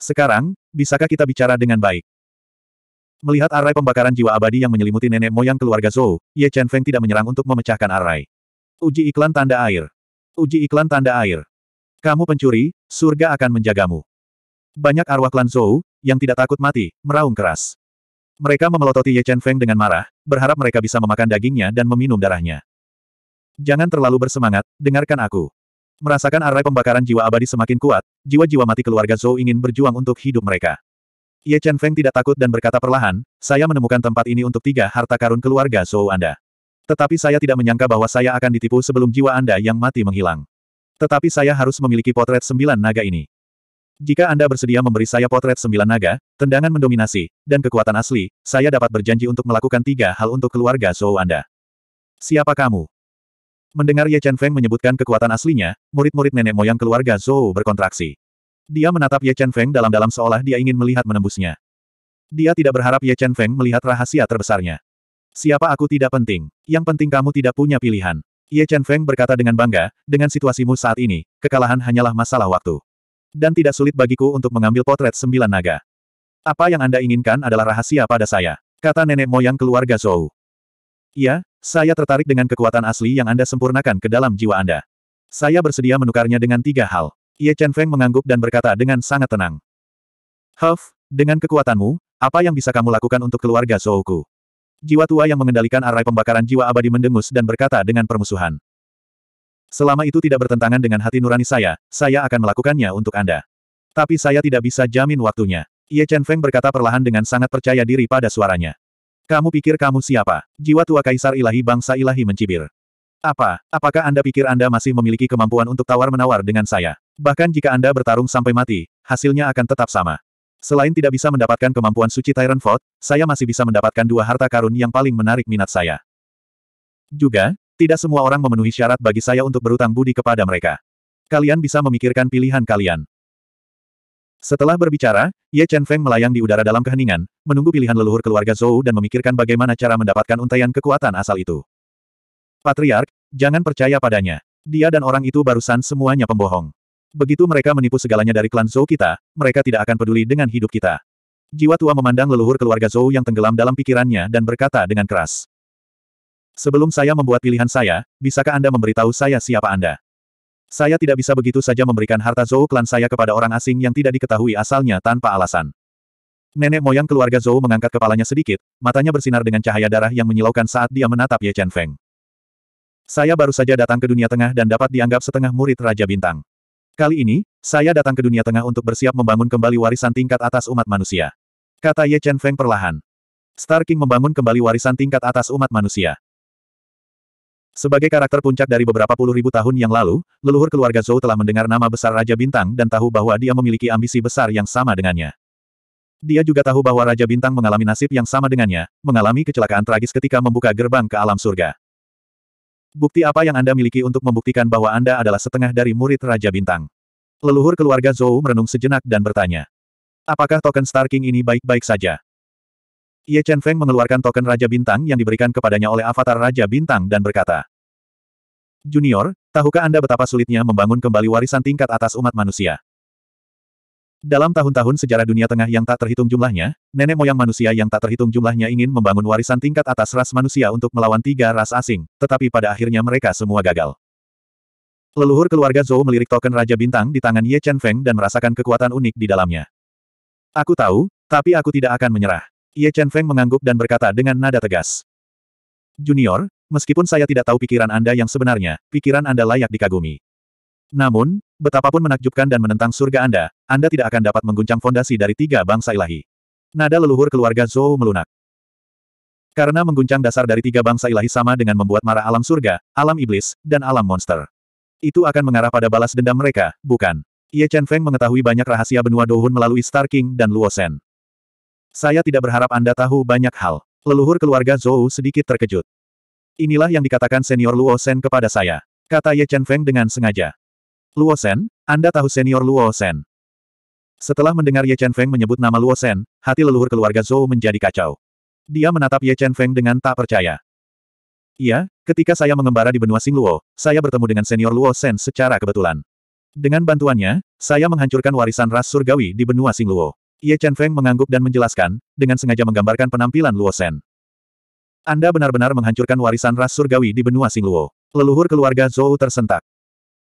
Sekarang, bisakah kita bicara dengan baik? Melihat arai pembakaran jiwa abadi yang menyelimuti nenek moyang keluarga Zhou, Ye Chen Feng tidak menyerang untuk memecahkan arai. Uji iklan tanda air. Uji iklan tanda air. Kamu pencuri, surga akan menjagamu. Banyak arwah klan Zhou, yang tidak takut mati, meraung keras. Mereka memelototi Ye Chen Feng dengan marah, berharap mereka bisa memakan dagingnya dan meminum darahnya. Jangan terlalu bersemangat, dengarkan aku. Merasakan arai pembakaran jiwa abadi semakin kuat, jiwa-jiwa mati keluarga Zhou ingin berjuang untuk hidup mereka. Ye Chen Feng tidak takut dan berkata perlahan, saya menemukan tempat ini untuk tiga harta karun keluarga Zhou Anda. Tetapi saya tidak menyangka bahwa saya akan ditipu sebelum jiwa Anda yang mati menghilang. Tetapi saya harus memiliki potret sembilan naga ini. Jika Anda bersedia memberi saya potret sembilan naga, tendangan mendominasi, dan kekuatan asli, saya dapat berjanji untuk melakukan tiga hal untuk keluarga Zhou Anda. Siapa kamu? Mendengar Ye Chen Feng menyebutkan kekuatan aslinya, murid-murid nenek moyang keluarga Zhou berkontraksi. Dia menatap Ye Chen Feng dalam-dalam seolah dia ingin melihat menembusnya. Dia tidak berharap Ye Chen Feng melihat rahasia terbesarnya. Siapa aku tidak penting, yang penting kamu tidak punya pilihan. Ye Chen Feng berkata dengan bangga, dengan situasimu saat ini, kekalahan hanyalah masalah waktu. Dan tidak sulit bagiku untuk mengambil potret sembilan naga. Apa yang Anda inginkan adalah rahasia pada saya, kata nenek moyang keluarga Zhou. Ya. Saya tertarik dengan kekuatan asli yang Anda sempurnakan ke dalam jiwa Anda. Saya bersedia menukarnya dengan tiga hal. Ye Chen Feng mengangguk dan berkata dengan sangat tenang. Huff, dengan kekuatanmu, apa yang bisa kamu lakukan untuk keluarga Zouku? Jiwa tua yang mengendalikan arai pembakaran jiwa abadi mendengus dan berkata dengan permusuhan. Selama itu tidak bertentangan dengan hati nurani saya, saya akan melakukannya untuk Anda. Tapi saya tidak bisa jamin waktunya. Ye Chen Feng berkata perlahan dengan sangat percaya diri pada suaranya. Kamu pikir kamu siapa? Jiwa tua kaisar ilahi bangsa ilahi mencibir. Apa? Apakah Anda pikir Anda masih memiliki kemampuan untuk tawar-menawar dengan saya? Bahkan jika Anda bertarung sampai mati, hasilnya akan tetap sama. Selain tidak bisa mendapatkan kemampuan suci Tyrant Fort, saya masih bisa mendapatkan dua harta karun yang paling menarik minat saya. Juga, tidak semua orang memenuhi syarat bagi saya untuk berutang budi kepada mereka. Kalian bisa memikirkan pilihan kalian. Setelah berbicara, Ye Chen Feng melayang di udara dalam keheningan, menunggu pilihan leluhur keluarga Zhou dan memikirkan bagaimana cara mendapatkan untaian kekuatan asal itu. Patriark, jangan percaya padanya. Dia dan orang itu barusan semuanya pembohong. Begitu mereka menipu segalanya dari klan Zhou kita, mereka tidak akan peduli dengan hidup kita. Jiwa tua memandang leluhur keluarga Zhou yang tenggelam dalam pikirannya dan berkata dengan keras. Sebelum saya membuat pilihan saya, bisakah Anda memberitahu saya siapa Anda? Saya tidak bisa begitu saja memberikan harta Zhou klan saya kepada orang asing yang tidak diketahui asalnya tanpa alasan. Nenek moyang keluarga Zhou mengangkat kepalanya sedikit, matanya bersinar dengan cahaya darah yang menyilaukan saat dia menatap Ye Chen Feng. Saya baru saja datang ke dunia tengah dan dapat dianggap setengah murid Raja Bintang. Kali ini, saya datang ke dunia tengah untuk bersiap membangun kembali warisan tingkat atas umat manusia. Kata Ye Chen Feng perlahan. Star King membangun kembali warisan tingkat atas umat manusia. Sebagai karakter puncak dari beberapa puluh ribu tahun yang lalu, leluhur keluarga Zhou telah mendengar nama besar Raja Bintang dan tahu bahwa dia memiliki ambisi besar yang sama dengannya. Dia juga tahu bahwa Raja Bintang mengalami nasib yang sama dengannya, mengalami kecelakaan tragis ketika membuka gerbang ke alam surga. Bukti apa yang Anda miliki untuk membuktikan bahwa Anda adalah setengah dari murid Raja Bintang? Leluhur keluarga Zhou merenung sejenak dan bertanya. Apakah token Star King ini baik-baik saja? Ye Chen Feng mengeluarkan token Raja Bintang yang diberikan kepadanya oleh avatar Raja Bintang dan berkata, Junior, tahukah Anda betapa sulitnya membangun kembali warisan tingkat atas umat manusia? Dalam tahun-tahun sejarah dunia tengah yang tak terhitung jumlahnya, nenek moyang manusia yang tak terhitung jumlahnya ingin membangun warisan tingkat atas ras manusia untuk melawan tiga ras asing, tetapi pada akhirnya mereka semua gagal. Leluhur keluarga Zhou melirik token Raja Bintang di tangan Ye Chen Feng dan merasakan kekuatan unik di dalamnya. Aku tahu, tapi aku tidak akan menyerah. Ye Chen Feng mengangguk dan berkata dengan nada tegas. Junior, meskipun saya tidak tahu pikiran Anda yang sebenarnya, pikiran Anda layak dikagumi. Namun, betapapun menakjubkan dan menentang surga Anda, Anda tidak akan dapat mengguncang fondasi dari tiga bangsa ilahi. Nada leluhur keluarga Zhou melunak. Karena mengguncang dasar dari tiga bangsa ilahi sama dengan membuat marah alam surga, alam iblis, dan alam monster. Itu akan mengarah pada balas dendam mereka, bukan? Ye Chen Feng mengetahui banyak rahasia benua Dohun melalui Star King dan Luo Shen. Saya tidak berharap Anda tahu banyak hal. Leluhur keluarga Zhou sedikit terkejut. Inilah yang dikatakan senior Luo Shen kepada saya. Kata Ye Chen Feng dengan sengaja. Luo Shen, Anda tahu senior Luo Shen? Setelah mendengar Ye Chen Feng menyebut nama Luo Shen, hati leluhur keluarga Zhou menjadi kacau. Dia menatap Ye Chen Feng dengan tak percaya. Iya, ketika saya mengembara di benua Sing Luo, saya bertemu dengan senior Luo Shen secara kebetulan. Dengan bantuannya, saya menghancurkan warisan ras surgawi di benua Sing Luo. Ye Chen Feng mengangguk dan menjelaskan, dengan sengaja menggambarkan penampilan Luo Shen. Anda benar-benar menghancurkan warisan ras surgawi di benua Singluo. Leluhur keluarga Zhou tersentak.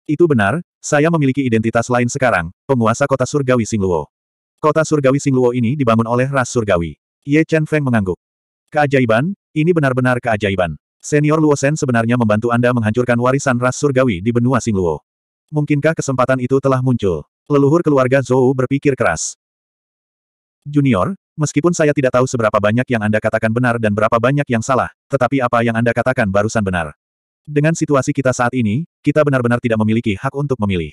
Itu benar, saya memiliki identitas lain sekarang, penguasa kota surgawi Singluo. Kota surgawi Singluo ini dibangun oleh ras surgawi. Ye Chen Feng mengangguk. Keajaiban, ini benar-benar keajaiban. Senior Luo Shen sebenarnya membantu Anda menghancurkan warisan ras surgawi di benua Singluo. Mungkinkah kesempatan itu telah muncul? Leluhur keluarga Zhou berpikir keras. Junior, meskipun saya tidak tahu seberapa banyak yang Anda katakan benar dan berapa banyak yang salah, tetapi apa yang Anda katakan barusan benar. Dengan situasi kita saat ini, kita benar-benar tidak memiliki hak untuk memilih.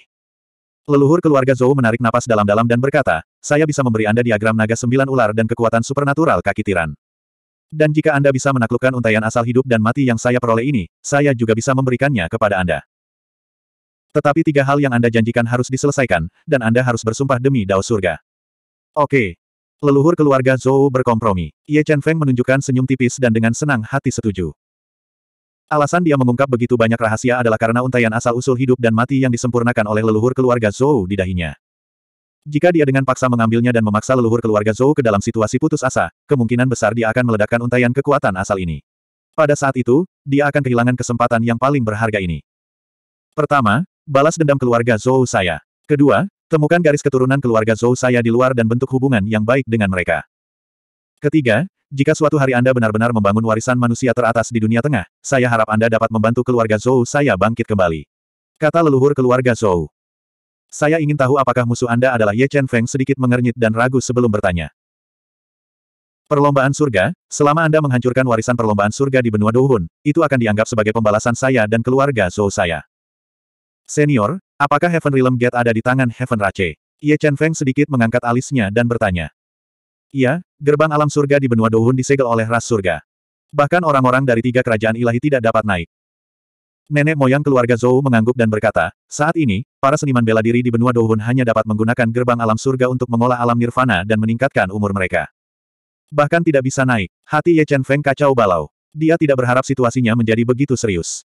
Leluhur keluarga Zhou menarik napas dalam-dalam dan berkata, saya bisa memberi Anda diagram naga sembilan ular dan kekuatan supernatural kaki tiran. Dan jika Anda bisa menaklukkan untayan asal hidup dan mati yang saya peroleh ini, saya juga bisa memberikannya kepada Anda. Tetapi tiga hal yang Anda janjikan harus diselesaikan, dan Anda harus bersumpah demi Dao Surga. Oke, Leluhur keluarga Zhou berkompromi. Ye Chen Feng menunjukkan senyum tipis dan dengan senang hati setuju. Alasan dia mengungkap begitu banyak rahasia adalah karena untaian asal-usul hidup dan mati yang disempurnakan oleh leluhur keluarga Zhou di dahinya. Jika dia dengan paksa mengambilnya dan memaksa leluhur keluarga Zhou ke dalam situasi putus asa, kemungkinan besar dia akan meledakkan untaian kekuatan asal ini. Pada saat itu, dia akan kehilangan kesempatan yang paling berharga ini. Pertama, balas dendam keluarga Zhou saya. Kedua, Temukan garis keturunan keluarga Zhou saya di luar dan bentuk hubungan yang baik dengan mereka. Ketiga, jika suatu hari Anda benar-benar membangun warisan manusia teratas di dunia tengah, saya harap Anda dapat membantu keluarga Zhou saya bangkit kembali. Kata leluhur keluarga Zhou. Saya ingin tahu apakah musuh Anda adalah Ye Chen Feng sedikit mengernyit dan ragu sebelum bertanya. Perlombaan surga, selama Anda menghancurkan warisan perlombaan surga di benua Dohun, itu akan dianggap sebagai pembalasan saya dan keluarga Zhou saya. Senior, Apakah Heaven Realm Gate ada di tangan Heaven Rache? Ye Chen Feng sedikit mengangkat alisnya dan bertanya. Iya, gerbang alam surga di benua Dohun disegel oleh ras surga. Bahkan orang-orang dari tiga kerajaan ilahi tidak dapat naik. Nenek moyang keluarga Zhou mengangguk dan berkata, saat ini, para seniman bela diri di benua Dohun hanya dapat menggunakan gerbang alam surga untuk mengolah alam nirvana dan meningkatkan umur mereka. Bahkan tidak bisa naik. Hati Ye Chen Feng kacau balau. Dia tidak berharap situasinya menjadi begitu serius.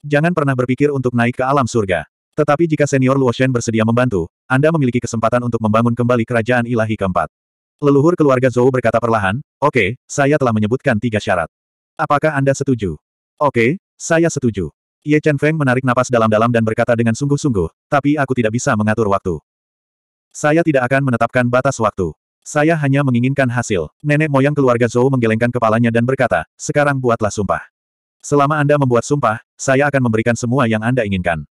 Jangan pernah berpikir untuk naik ke alam surga. Tetapi jika senior Luo Shen bersedia membantu, Anda memiliki kesempatan untuk membangun kembali kerajaan ilahi keempat. Leluhur keluarga Zhou berkata perlahan, oke, okay, saya telah menyebutkan tiga syarat. Apakah Anda setuju? Oke, okay, saya setuju. Ye Chen Feng menarik napas dalam-dalam dan berkata dengan sungguh-sungguh, tapi aku tidak bisa mengatur waktu. Saya tidak akan menetapkan batas waktu. Saya hanya menginginkan hasil. Nenek moyang keluarga Zhou menggelengkan kepalanya dan berkata, sekarang buatlah sumpah. Selama Anda membuat sumpah, saya akan memberikan semua yang Anda inginkan.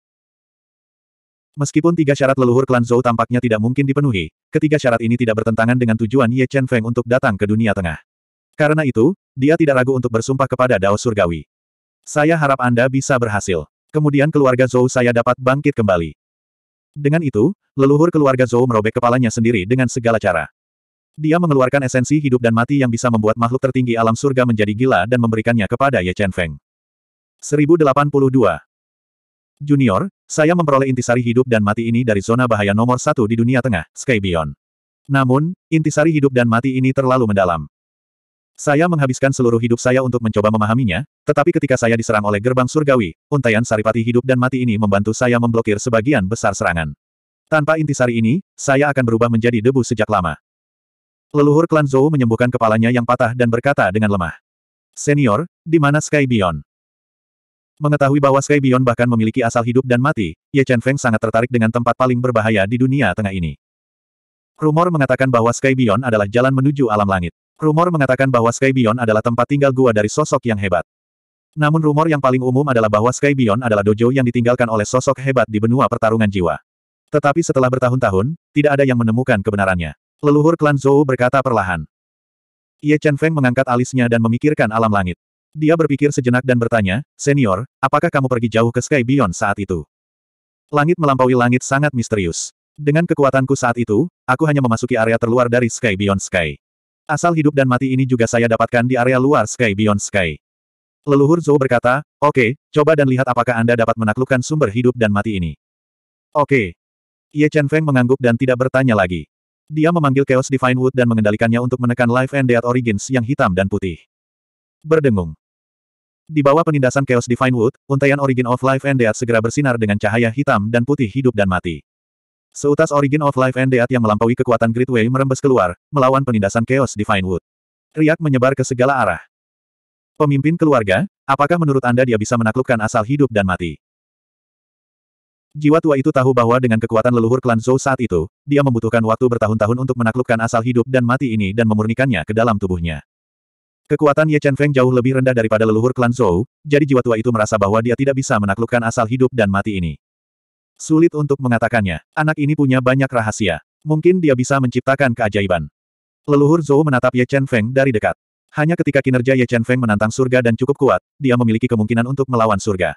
Meskipun tiga syarat leluhur klan Zhou tampaknya tidak mungkin dipenuhi, ketiga syarat ini tidak bertentangan dengan tujuan Ye Chen Feng untuk datang ke dunia tengah. Karena itu, dia tidak ragu untuk bersumpah kepada Dao Surgawi. Saya harap Anda bisa berhasil. Kemudian keluarga Zhou saya dapat bangkit kembali. Dengan itu, leluhur keluarga Zhou merobek kepalanya sendiri dengan segala cara. Dia mengeluarkan esensi hidup dan mati yang bisa membuat makhluk tertinggi alam surga menjadi gila dan memberikannya kepada Ye Chen Feng. 1082. Junior, saya memperoleh intisari hidup dan mati ini dari zona bahaya nomor satu di dunia tengah, Sky Beyond. Namun, intisari hidup dan mati ini terlalu mendalam. Saya menghabiskan seluruh hidup saya untuk mencoba memahaminya, tetapi ketika saya diserang oleh gerbang surgawi, untaian saripati hidup dan mati ini membantu saya memblokir sebagian besar serangan. Tanpa intisari ini, saya akan berubah menjadi debu sejak lama. Leluhur klan Zhou menyembuhkan kepalanya yang patah dan berkata dengan lemah. Senior, di mana Sky Beyond? Mengetahui bahwa Sky Beyond bahkan memiliki asal hidup dan mati, Ye Chen Feng sangat tertarik dengan tempat paling berbahaya di dunia tengah ini. Rumor mengatakan bahwa Sky Beyond adalah jalan menuju alam langit. Rumor mengatakan bahwa Sky Beyond adalah tempat tinggal gua dari sosok yang hebat. Namun rumor yang paling umum adalah bahwa Sky Beyond adalah dojo yang ditinggalkan oleh sosok hebat di benua pertarungan jiwa. Tetapi setelah bertahun-tahun, tidak ada yang menemukan kebenarannya. Leluhur klan Zhou berkata perlahan. Ye Chen Feng mengangkat alisnya dan memikirkan alam langit. Dia berpikir sejenak dan bertanya, Senior, apakah kamu pergi jauh ke Sky Beyond saat itu? Langit melampaui langit sangat misterius. Dengan kekuatanku saat itu, aku hanya memasuki area terluar dari Sky Beyond Sky. Asal hidup dan mati ini juga saya dapatkan di area luar Sky Beyond Sky. Leluhur Zhou berkata, oke, okay, coba dan lihat apakah Anda dapat menaklukkan sumber hidup dan mati ini. Oke. Okay. Ye Chen Feng mengangguk dan tidak bertanya lagi. Dia memanggil Chaos Divine Wood dan mengendalikannya untuk menekan Life and Death Origins yang hitam dan putih. Berdengung. Di bawah penindasan Chaos Divine Wood, untaian Origin of Life and Death segera bersinar dengan cahaya hitam dan putih hidup dan mati. Seutas Origin of Life and Death yang melampaui kekuatan Great Way merembes keluar, melawan penindasan Chaos Divine Wood. Riak menyebar ke segala arah. Pemimpin keluarga, apakah menurut Anda dia bisa menaklukkan asal hidup dan mati? Jiwa tua itu tahu bahwa dengan kekuatan leluhur klan Zhou saat itu, dia membutuhkan waktu bertahun-tahun untuk menaklukkan asal hidup dan mati ini dan memurnikannya ke dalam tubuhnya. Kekuatan Ye Chen Feng jauh lebih rendah daripada leluhur klan Zhou, jadi jiwa tua itu merasa bahwa dia tidak bisa menaklukkan asal hidup dan mati ini. Sulit untuk mengatakannya, anak ini punya banyak rahasia. Mungkin dia bisa menciptakan keajaiban. Leluhur Zhou menatap Ye Chen Feng dari dekat. Hanya ketika kinerja Ye Chen Feng menantang surga dan cukup kuat, dia memiliki kemungkinan untuk melawan surga.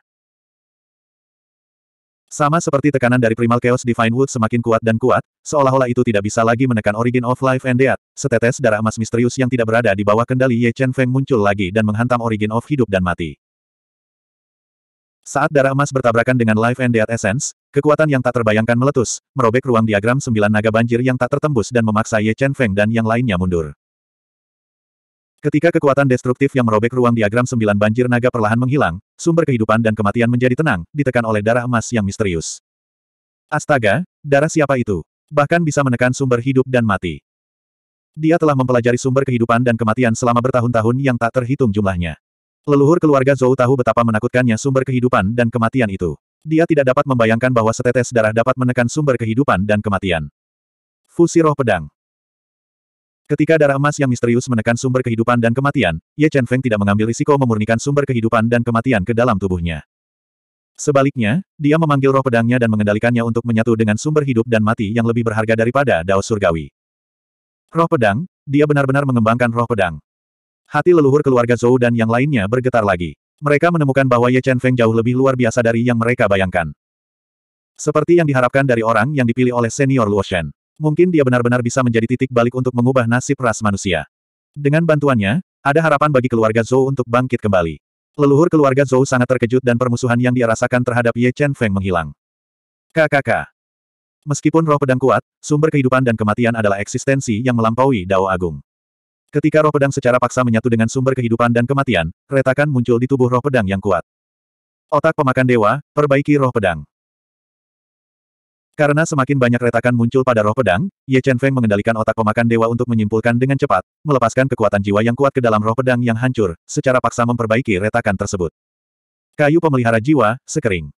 Sama seperti tekanan dari Primal Chaos Divine Wood semakin kuat dan kuat, seolah-olah itu tidak bisa lagi menekan Origin of Life and Death, setetes darah emas misterius yang tidak berada di bawah kendali Ye Chen Feng muncul lagi dan menghantam Origin of Hidup dan Mati. Saat darah emas bertabrakan dengan Life and Death Essence, kekuatan yang tak terbayangkan meletus, merobek ruang diagram sembilan naga banjir yang tak tertembus dan memaksa Ye Chen Feng dan yang lainnya mundur. Ketika kekuatan destruktif yang merobek ruang diagram sembilan banjir naga perlahan menghilang, sumber kehidupan dan kematian menjadi tenang, ditekan oleh darah emas yang misterius. Astaga, darah siapa itu? Bahkan bisa menekan sumber hidup dan mati. Dia telah mempelajari sumber kehidupan dan kematian selama bertahun-tahun yang tak terhitung jumlahnya. Leluhur keluarga Zhou tahu betapa menakutkannya sumber kehidupan dan kematian itu. Dia tidak dapat membayangkan bahwa setetes darah dapat menekan sumber kehidupan dan kematian. Fusi roh pedang. Ketika darah emas yang misterius menekan sumber kehidupan dan kematian, Ye Chen Feng tidak mengambil risiko memurnikan sumber kehidupan dan kematian ke dalam tubuhnya. Sebaliknya, dia memanggil roh pedangnya dan mengendalikannya untuk menyatu dengan sumber hidup dan mati yang lebih berharga daripada Dao Surgawi. Roh pedang, dia benar-benar mengembangkan roh pedang. Hati leluhur keluarga Zhou dan yang lainnya bergetar lagi. Mereka menemukan bahwa Ye Chen Feng jauh lebih luar biasa dari yang mereka bayangkan. Seperti yang diharapkan dari orang yang dipilih oleh senior Luo Shen. Mungkin dia benar-benar bisa menjadi titik balik untuk mengubah nasib ras manusia. Dengan bantuannya, ada harapan bagi keluarga Zhou untuk bangkit kembali. Leluhur keluarga Zhou sangat terkejut dan permusuhan yang dia rasakan terhadap Ye Chen Feng menghilang. KKK. Meskipun roh pedang kuat, sumber kehidupan dan kematian adalah eksistensi yang melampaui Dao Agung. Ketika roh pedang secara paksa menyatu dengan sumber kehidupan dan kematian, retakan muncul di tubuh roh pedang yang kuat. Otak pemakan dewa, perbaiki roh pedang. Karena semakin banyak retakan muncul pada roh pedang, Ye Chen Feng mengendalikan otak pemakan dewa untuk menyimpulkan dengan cepat, melepaskan kekuatan jiwa yang kuat ke dalam roh pedang yang hancur, secara paksa memperbaiki retakan tersebut. Kayu pemelihara jiwa, sekering.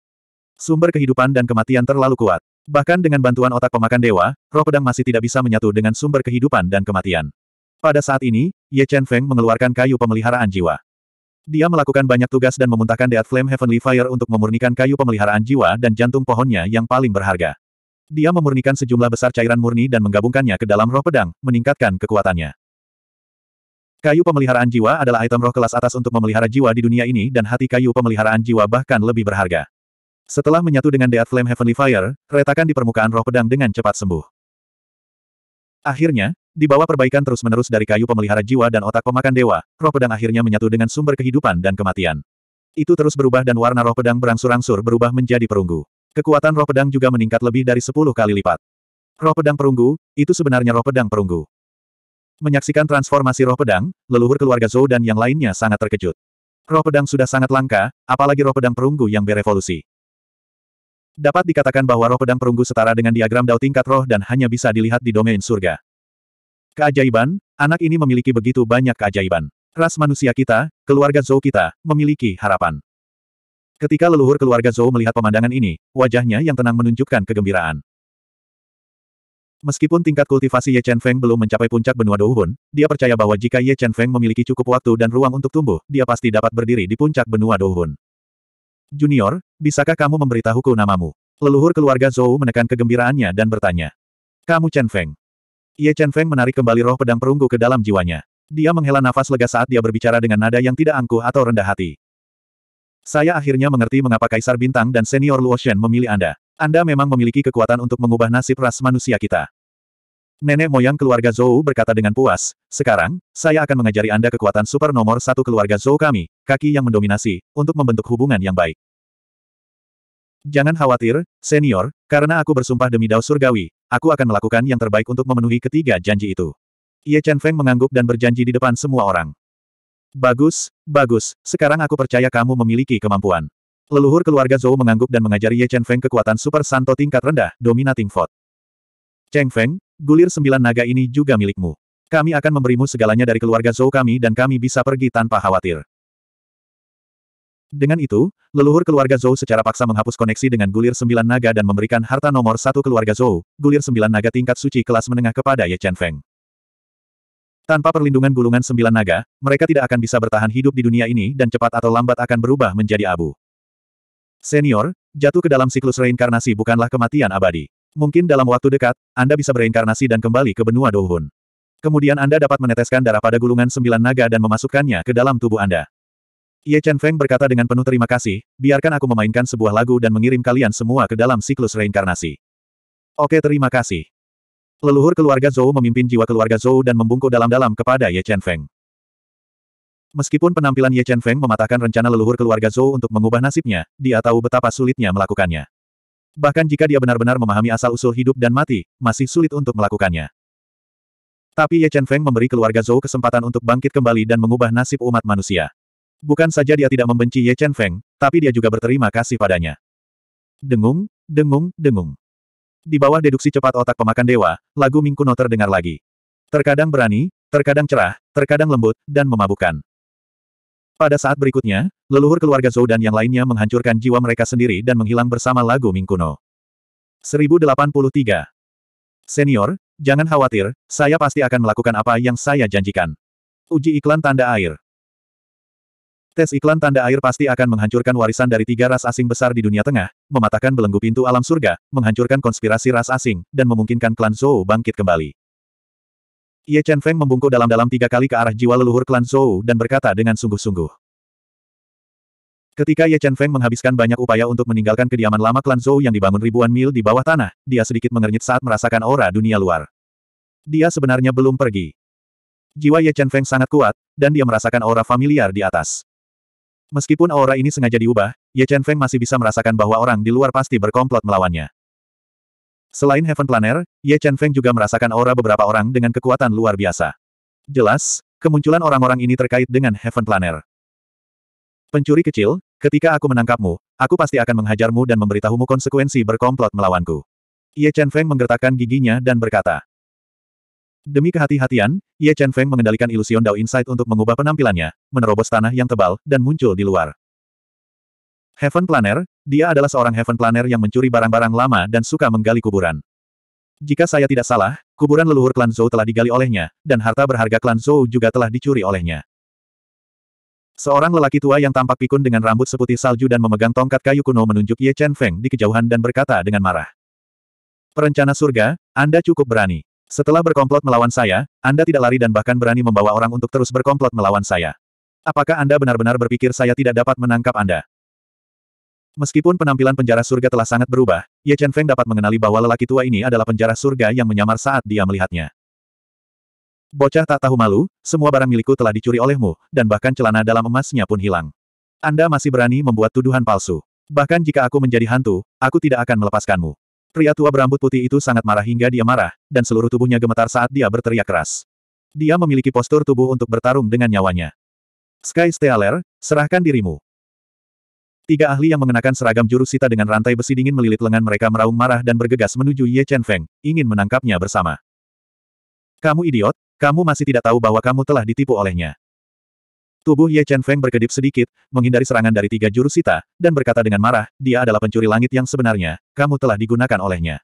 Sumber kehidupan dan kematian terlalu kuat. Bahkan dengan bantuan otak pemakan dewa, roh pedang masih tidak bisa menyatu dengan sumber kehidupan dan kematian. Pada saat ini, Ye Chen Feng mengeluarkan kayu pemeliharaan jiwa. Dia melakukan banyak tugas dan memuntahkan Death Flame Heavenly Fire untuk memurnikan kayu pemeliharaan jiwa dan jantung pohonnya yang paling berharga. Dia memurnikan sejumlah besar cairan murni dan menggabungkannya ke dalam roh pedang, meningkatkan kekuatannya. Kayu pemeliharaan jiwa adalah item roh kelas atas untuk memelihara jiwa di dunia ini dan hati kayu pemeliharaan jiwa bahkan lebih berharga. Setelah menyatu dengan Death Flame Heavenly Fire, retakan di permukaan roh pedang dengan cepat sembuh. Akhirnya, di bawah perbaikan terus-menerus dari kayu pemelihara jiwa dan otak pemakan dewa, roh pedang akhirnya menyatu dengan sumber kehidupan dan kematian. Itu terus berubah dan warna roh pedang berangsur-angsur berubah menjadi perunggu. Kekuatan roh pedang juga meningkat lebih dari sepuluh kali lipat. Roh pedang perunggu, itu sebenarnya roh pedang perunggu. Menyaksikan transformasi roh pedang, leluhur keluarga Zhou dan yang lainnya sangat terkejut. Roh pedang sudah sangat langka, apalagi roh pedang perunggu yang berevolusi. Dapat dikatakan bahwa roh pedang perunggu setara dengan diagram dao tingkat roh dan hanya bisa dilihat di domain surga. Keajaiban, anak ini memiliki begitu banyak keajaiban. Ras manusia kita, keluarga Zhou kita, memiliki harapan. Ketika leluhur keluarga Zhou melihat pemandangan ini, wajahnya yang tenang menunjukkan kegembiraan. Meskipun tingkat kultivasi Ye Chen Feng belum mencapai puncak benua Douhun, dia percaya bahwa jika Ye Chen Feng memiliki cukup waktu dan ruang untuk tumbuh, dia pasti dapat berdiri di puncak benua Douhun. Junior, bisakah kamu memberitahuku namamu? Leluhur keluarga Zhou menekan kegembiraannya dan bertanya. Kamu Chen Feng. Ye Chen Feng menarik kembali roh pedang perunggu ke dalam jiwanya. Dia menghela nafas lega saat dia berbicara dengan nada yang tidak angkuh atau rendah hati. Saya akhirnya mengerti mengapa Kaisar Bintang dan Senior Luoshen memilih Anda. Anda memang memiliki kekuatan untuk mengubah nasib ras manusia kita. Nenek moyang keluarga Zhou berkata dengan puas, sekarang, saya akan mengajari Anda kekuatan super nomor satu keluarga Zhou kami, kaki yang mendominasi, untuk membentuk hubungan yang baik. Jangan khawatir, senior, karena aku bersumpah demi Dao Surgawi, aku akan melakukan yang terbaik untuk memenuhi ketiga janji itu. Ye Chen Feng mengangguk dan berjanji di depan semua orang. Bagus, bagus, sekarang aku percaya kamu memiliki kemampuan. Leluhur keluarga Zhou mengangguk dan mengajari Ye Chen Feng kekuatan Super Santo tingkat rendah, Dominating Fort. Cheng Feng, gulir sembilan naga ini juga milikmu. Kami akan memberimu segalanya dari keluarga Zhou kami dan kami bisa pergi tanpa khawatir. Dengan itu, leluhur keluarga Zhou secara paksa menghapus koneksi dengan gulir sembilan naga dan memberikan harta nomor satu keluarga Zhou, gulir sembilan naga tingkat suci kelas menengah kepada Ye Chen Feng. Tanpa perlindungan gulungan sembilan naga, mereka tidak akan bisa bertahan hidup di dunia ini dan cepat atau lambat akan berubah menjadi abu. Senior, jatuh ke dalam siklus reinkarnasi bukanlah kematian abadi. Mungkin dalam waktu dekat, Anda bisa bereinkarnasi dan kembali ke benua Douhun. Kemudian Anda dapat meneteskan darah pada gulungan sembilan naga dan memasukkannya ke dalam tubuh Anda. Ye Chen Feng berkata dengan penuh terima kasih, biarkan aku memainkan sebuah lagu dan mengirim kalian semua ke dalam siklus reinkarnasi. Oke terima kasih. Leluhur keluarga Zhou memimpin jiwa keluarga Zhou dan membungkuk dalam-dalam kepada Ye Chen Feng. Meskipun penampilan Ye Chen Feng mematahkan rencana leluhur keluarga Zhou untuk mengubah nasibnya, dia tahu betapa sulitnya melakukannya. Bahkan jika dia benar-benar memahami asal-usul hidup dan mati, masih sulit untuk melakukannya. Tapi Ye Chen Feng memberi keluarga Zhou kesempatan untuk bangkit kembali dan mengubah nasib umat manusia. Bukan saja dia tidak membenci Ye Chen Feng, tapi dia juga berterima kasih padanya. Dengung, dengung, dengung. Di bawah deduksi cepat otak pemakan dewa, lagu Mingkuno terdengar lagi. Terkadang berani, terkadang cerah, terkadang lembut, dan memabukkan. Pada saat berikutnya, leluhur keluarga Zhou dan yang lainnya menghancurkan jiwa mereka sendiri dan menghilang bersama lagu Mingkuno. 1083. Senior, jangan khawatir, saya pasti akan melakukan apa yang saya janjikan. Uji iklan tanda air. Tes iklan tanda air pasti akan menghancurkan warisan dari tiga ras asing besar di dunia tengah, mematahkan belenggu pintu alam surga, menghancurkan konspirasi ras asing, dan memungkinkan klan Zhou bangkit kembali. Ye Chen Feng membungkuk dalam-dalam tiga kali ke arah jiwa leluhur klan Zhou dan berkata dengan sungguh-sungguh. Ketika Ye Chen Feng menghabiskan banyak upaya untuk meninggalkan kediaman lama klan Zhou yang dibangun ribuan mil di bawah tanah, dia sedikit mengernyit saat merasakan aura dunia luar. Dia sebenarnya belum pergi. Jiwa Ye Chen Feng sangat kuat, dan dia merasakan aura familiar di atas. Meskipun aura ini sengaja diubah, Ye Chen Feng masih bisa merasakan bahwa orang di luar pasti berkomplot melawannya. Selain Heaven Planner, Ye Chen Feng juga merasakan aura beberapa orang dengan kekuatan luar biasa. Jelas, kemunculan orang-orang ini terkait dengan Heaven Planner. Pencuri kecil, ketika aku menangkapmu, aku pasti akan menghajarmu dan memberitahumu konsekuensi berkomplot melawanku. Ye Chen Feng menggertakkan giginya dan berkata, Demi kehati-hatian, Ye Chen Feng mengendalikan ilusion Dao Insight untuk mengubah penampilannya, menerobos tanah yang tebal, dan muncul di luar. Heaven Planner, dia adalah seorang Heaven Planner yang mencuri barang-barang lama dan suka menggali kuburan. Jika saya tidak salah, kuburan leluhur klan Zhou telah digali olehnya, dan harta berharga klan Zhou juga telah dicuri olehnya. Seorang lelaki tua yang tampak pikun dengan rambut seputih salju dan memegang tongkat kayu kuno menunjuk Ye Chen Feng di kejauhan dan berkata dengan marah. Perencana surga, Anda cukup berani. Setelah berkomplot melawan saya, Anda tidak lari dan bahkan berani membawa orang untuk terus berkomplot melawan saya. Apakah Anda benar-benar berpikir saya tidak dapat menangkap Anda? Meskipun penampilan penjara surga telah sangat berubah, Ye Chen Feng dapat mengenali bahwa lelaki tua ini adalah penjara surga yang menyamar saat dia melihatnya. Bocah tak tahu malu, semua barang milikku telah dicuri olehmu, dan bahkan celana dalam emasnya pun hilang. Anda masih berani membuat tuduhan palsu. Bahkan jika aku menjadi hantu, aku tidak akan melepaskanmu. Pria tua berambut putih itu sangat marah hingga dia marah, dan seluruh tubuhnya gemetar saat dia berteriak keras. Dia memiliki postur tubuh untuk bertarung dengan nyawanya. Sky Stealer, serahkan dirimu. Tiga ahli yang mengenakan seragam jurus sita dengan rantai besi dingin melilit lengan mereka meraung marah dan bergegas menuju Ye Chen Feng, ingin menangkapnya bersama. Kamu idiot, kamu masih tidak tahu bahwa kamu telah ditipu olehnya. Tubuh Ye Chen Feng berkedip sedikit, menghindari serangan dari tiga jurus sita, dan berkata dengan marah, dia adalah pencuri langit yang sebenarnya, kamu telah digunakan olehnya.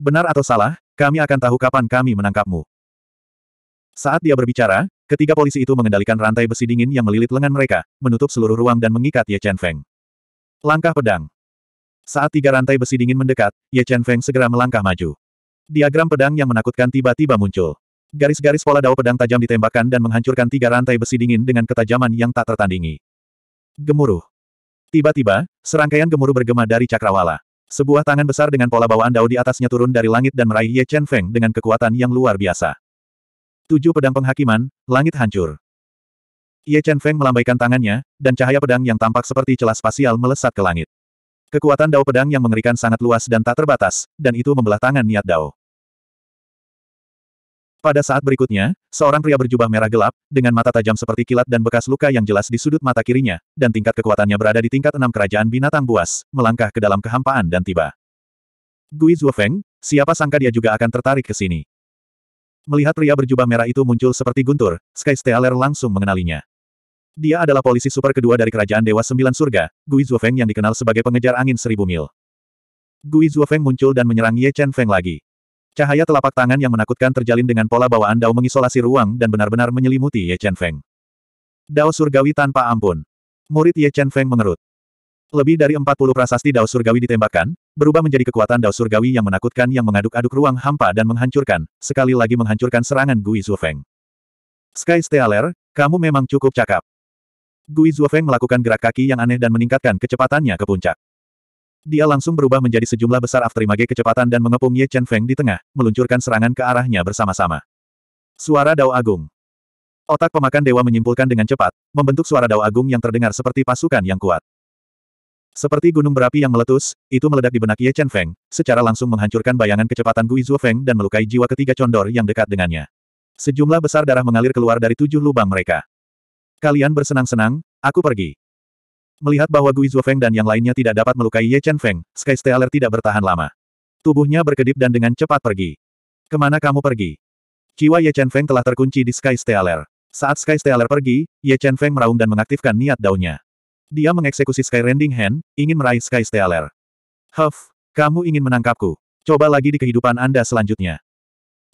Benar atau salah, kami akan tahu kapan kami menangkapmu. Saat dia berbicara, ketiga polisi itu mengendalikan rantai besi dingin yang melilit lengan mereka, menutup seluruh ruang dan mengikat Ye Chen Feng. Langkah pedang. Saat tiga rantai besi dingin mendekat, Ye Chen Feng segera melangkah maju. Diagram pedang yang menakutkan tiba-tiba muncul. Garis-garis pola dao pedang tajam ditembakkan dan menghancurkan tiga rantai besi dingin dengan ketajaman yang tak tertandingi. Gemuruh. Tiba-tiba, serangkaian gemuruh bergema dari cakrawala. Sebuah tangan besar dengan pola bawaan dao di atasnya turun dari langit dan meraih Ye Chen Feng dengan kekuatan yang luar biasa. Tujuh pedang penghakiman, langit hancur. Ye Chen Feng melambaikan tangannya, dan cahaya pedang yang tampak seperti celah spasial melesat ke langit. Kekuatan dao pedang yang mengerikan sangat luas dan tak terbatas, dan itu membelah tangan niat dao. Pada saat berikutnya, seorang pria berjubah merah gelap, dengan mata tajam seperti kilat dan bekas luka yang jelas di sudut mata kirinya, dan tingkat kekuatannya berada di tingkat enam kerajaan binatang buas, melangkah ke dalam kehampaan dan tiba. Gui Zuofeng, siapa sangka dia juga akan tertarik ke sini. Melihat pria berjubah merah itu muncul seperti guntur, Sky Stealer langsung mengenalinya. Dia adalah polisi super kedua dari kerajaan Dewa Sembilan Surga, Gui Zuofeng yang dikenal sebagai pengejar angin seribu mil. Gui Zuofeng muncul dan menyerang Ye Chen Feng lagi. Cahaya telapak tangan yang menakutkan terjalin dengan pola bawaan Dao mengisolasi ruang dan benar-benar menyelimuti Ye Chen Feng. Dao surgawi tanpa ampun. Murid Ye Chen Feng mengerut. Lebih dari 40 prasasti Dao surgawi ditembakkan, berubah menjadi kekuatan Dao surgawi yang menakutkan yang mengaduk-aduk ruang hampa dan menghancurkan, sekali lagi menghancurkan serangan Gui Zufeng. Sky Stealer, kamu memang cukup cakap. Gui Zufeng melakukan gerak kaki yang aneh dan meningkatkan kecepatannya ke puncak. Dia langsung berubah menjadi sejumlah besar afterimage kecepatan dan mengepung Ye Chen Feng di tengah, meluncurkan serangan ke arahnya bersama-sama. Suara Dao Agung Otak pemakan dewa menyimpulkan dengan cepat, membentuk suara Dao Agung yang terdengar seperti pasukan yang kuat. Seperti gunung berapi yang meletus, itu meledak di benak Ye Chen Feng, secara langsung menghancurkan bayangan kecepatan Gui Feng dan melukai jiwa ketiga condor yang dekat dengannya. Sejumlah besar darah mengalir keluar dari tujuh lubang mereka. Kalian bersenang-senang, aku pergi. Melihat bahwa Gui Feng dan yang lainnya tidak dapat melukai Ye Chen Feng, Sky Stealer tidak bertahan lama. Tubuhnya berkedip dan dengan cepat pergi. Kemana kamu pergi? Jiwa Ye Chen Feng telah terkunci di Sky Stealer. Saat Sky Stealer pergi, Ye Chen Feng meraung dan mengaktifkan niat daunnya. Dia mengeksekusi Sky Rending Hand, ingin meraih Sky Stealer. Huff, kamu ingin menangkapku. Coba lagi di kehidupan Anda selanjutnya.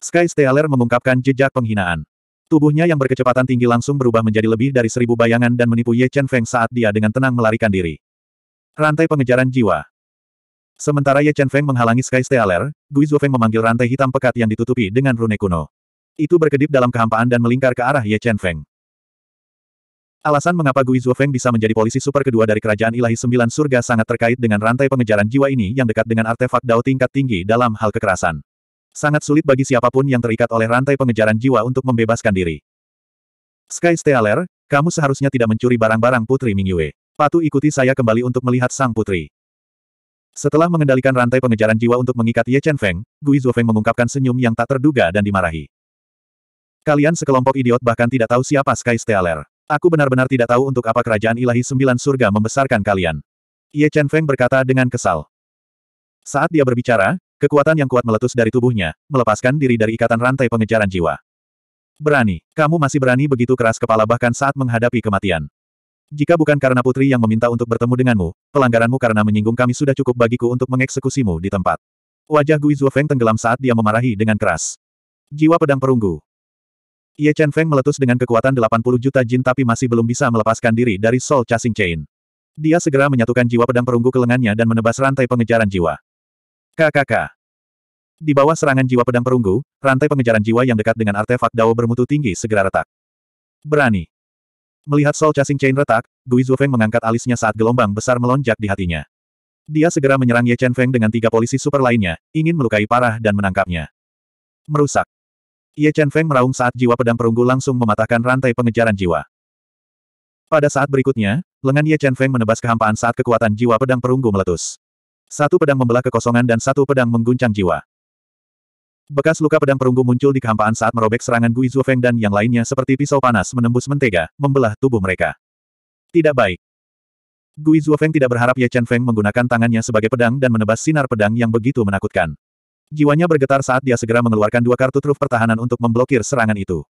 Sky Stealer mengungkapkan jejak penghinaan. Tubuhnya yang berkecepatan tinggi langsung berubah menjadi lebih dari seribu bayangan dan menipu Ye Chen Feng saat dia dengan tenang melarikan diri. Rantai pengejaran jiwa. Sementara Ye Chen Feng menghalangi Sky Stealer, Gui Feng memanggil rantai hitam pekat yang ditutupi dengan rune kuno. Itu berkedip dalam kehampaan dan melingkar ke arah Ye Chen Feng. Alasan mengapa Gui Feng bisa menjadi polisi super kedua dari Kerajaan Ilahi Sembilan Surga sangat terkait dengan rantai pengejaran jiwa ini yang dekat dengan artefak Dao tingkat tinggi dalam hal kekerasan. Sangat sulit bagi siapapun yang terikat oleh rantai pengejaran jiwa untuk membebaskan diri. Sky Stealer, kamu seharusnya tidak mencuri barang-barang Putri Mingyue. Patu ikuti saya kembali untuk melihat sang putri. Setelah mengendalikan rantai pengejaran jiwa untuk mengikat Ye Chen Feng, Gui Zufeng mengungkapkan senyum yang tak terduga dan dimarahi. Kalian sekelompok idiot bahkan tidak tahu siapa Sky Stealer. Aku benar-benar tidak tahu untuk apa kerajaan ilahi sembilan surga membesarkan kalian. Ye Chen Feng berkata dengan kesal. Saat dia berbicara, Kekuatan yang kuat meletus dari tubuhnya, melepaskan diri dari ikatan rantai pengejaran jiwa. Berani, kamu masih berani begitu keras kepala bahkan saat menghadapi kematian. Jika bukan karena putri yang meminta untuk bertemu denganmu, pelanggaranmu karena menyinggung kami sudah cukup bagiku untuk mengeksekusimu di tempat. Wajah Gui Feng tenggelam saat dia memarahi dengan keras. Jiwa pedang perunggu. Ye Chen Feng meletus dengan kekuatan 80 juta jin tapi masih belum bisa melepaskan diri dari Soul Chasing Chain. Dia segera menyatukan jiwa pedang perunggu ke lengannya dan menebas rantai pengejaran jiwa. KKK. Di bawah serangan jiwa pedang perunggu, rantai pengejaran jiwa yang dekat dengan artefak Dao bermutu tinggi segera retak. Berani. Melihat Soul Chasing Chain retak, Gui Zufeng mengangkat alisnya saat gelombang besar melonjak di hatinya. Dia segera menyerang Ye Chen Feng dengan tiga polisi super lainnya, ingin melukai parah dan menangkapnya. Merusak. Ye Chen Feng meraung saat jiwa pedang perunggu langsung mematahkan rantai pengejaran jiwa. Pada saat berikutnya, lengan Ye Chen Feng menebas kehampaan saat kekuatan jiwa pedang perunggu meletus. Satu pedang membelah kekosongan dan satu pedang mengguncang jiwa. Bekas luka pedang perunggu muncul di kehampaan saat merobek serangan Gui Zufeng dan yang lainnya seperti pisau panas menembus mentega, membelah tubuh mereka. Tidak baik. Gui Zufeng tidak berharap Ye Chen Feng menggunakan tangannya sebagai pedang dan menebas sinar pedang yang begitu menakutkan. Jiwanya bergetar saat dia segera mengeluarkan dua kartu truf pertahanan untuk memblokir serangan itu.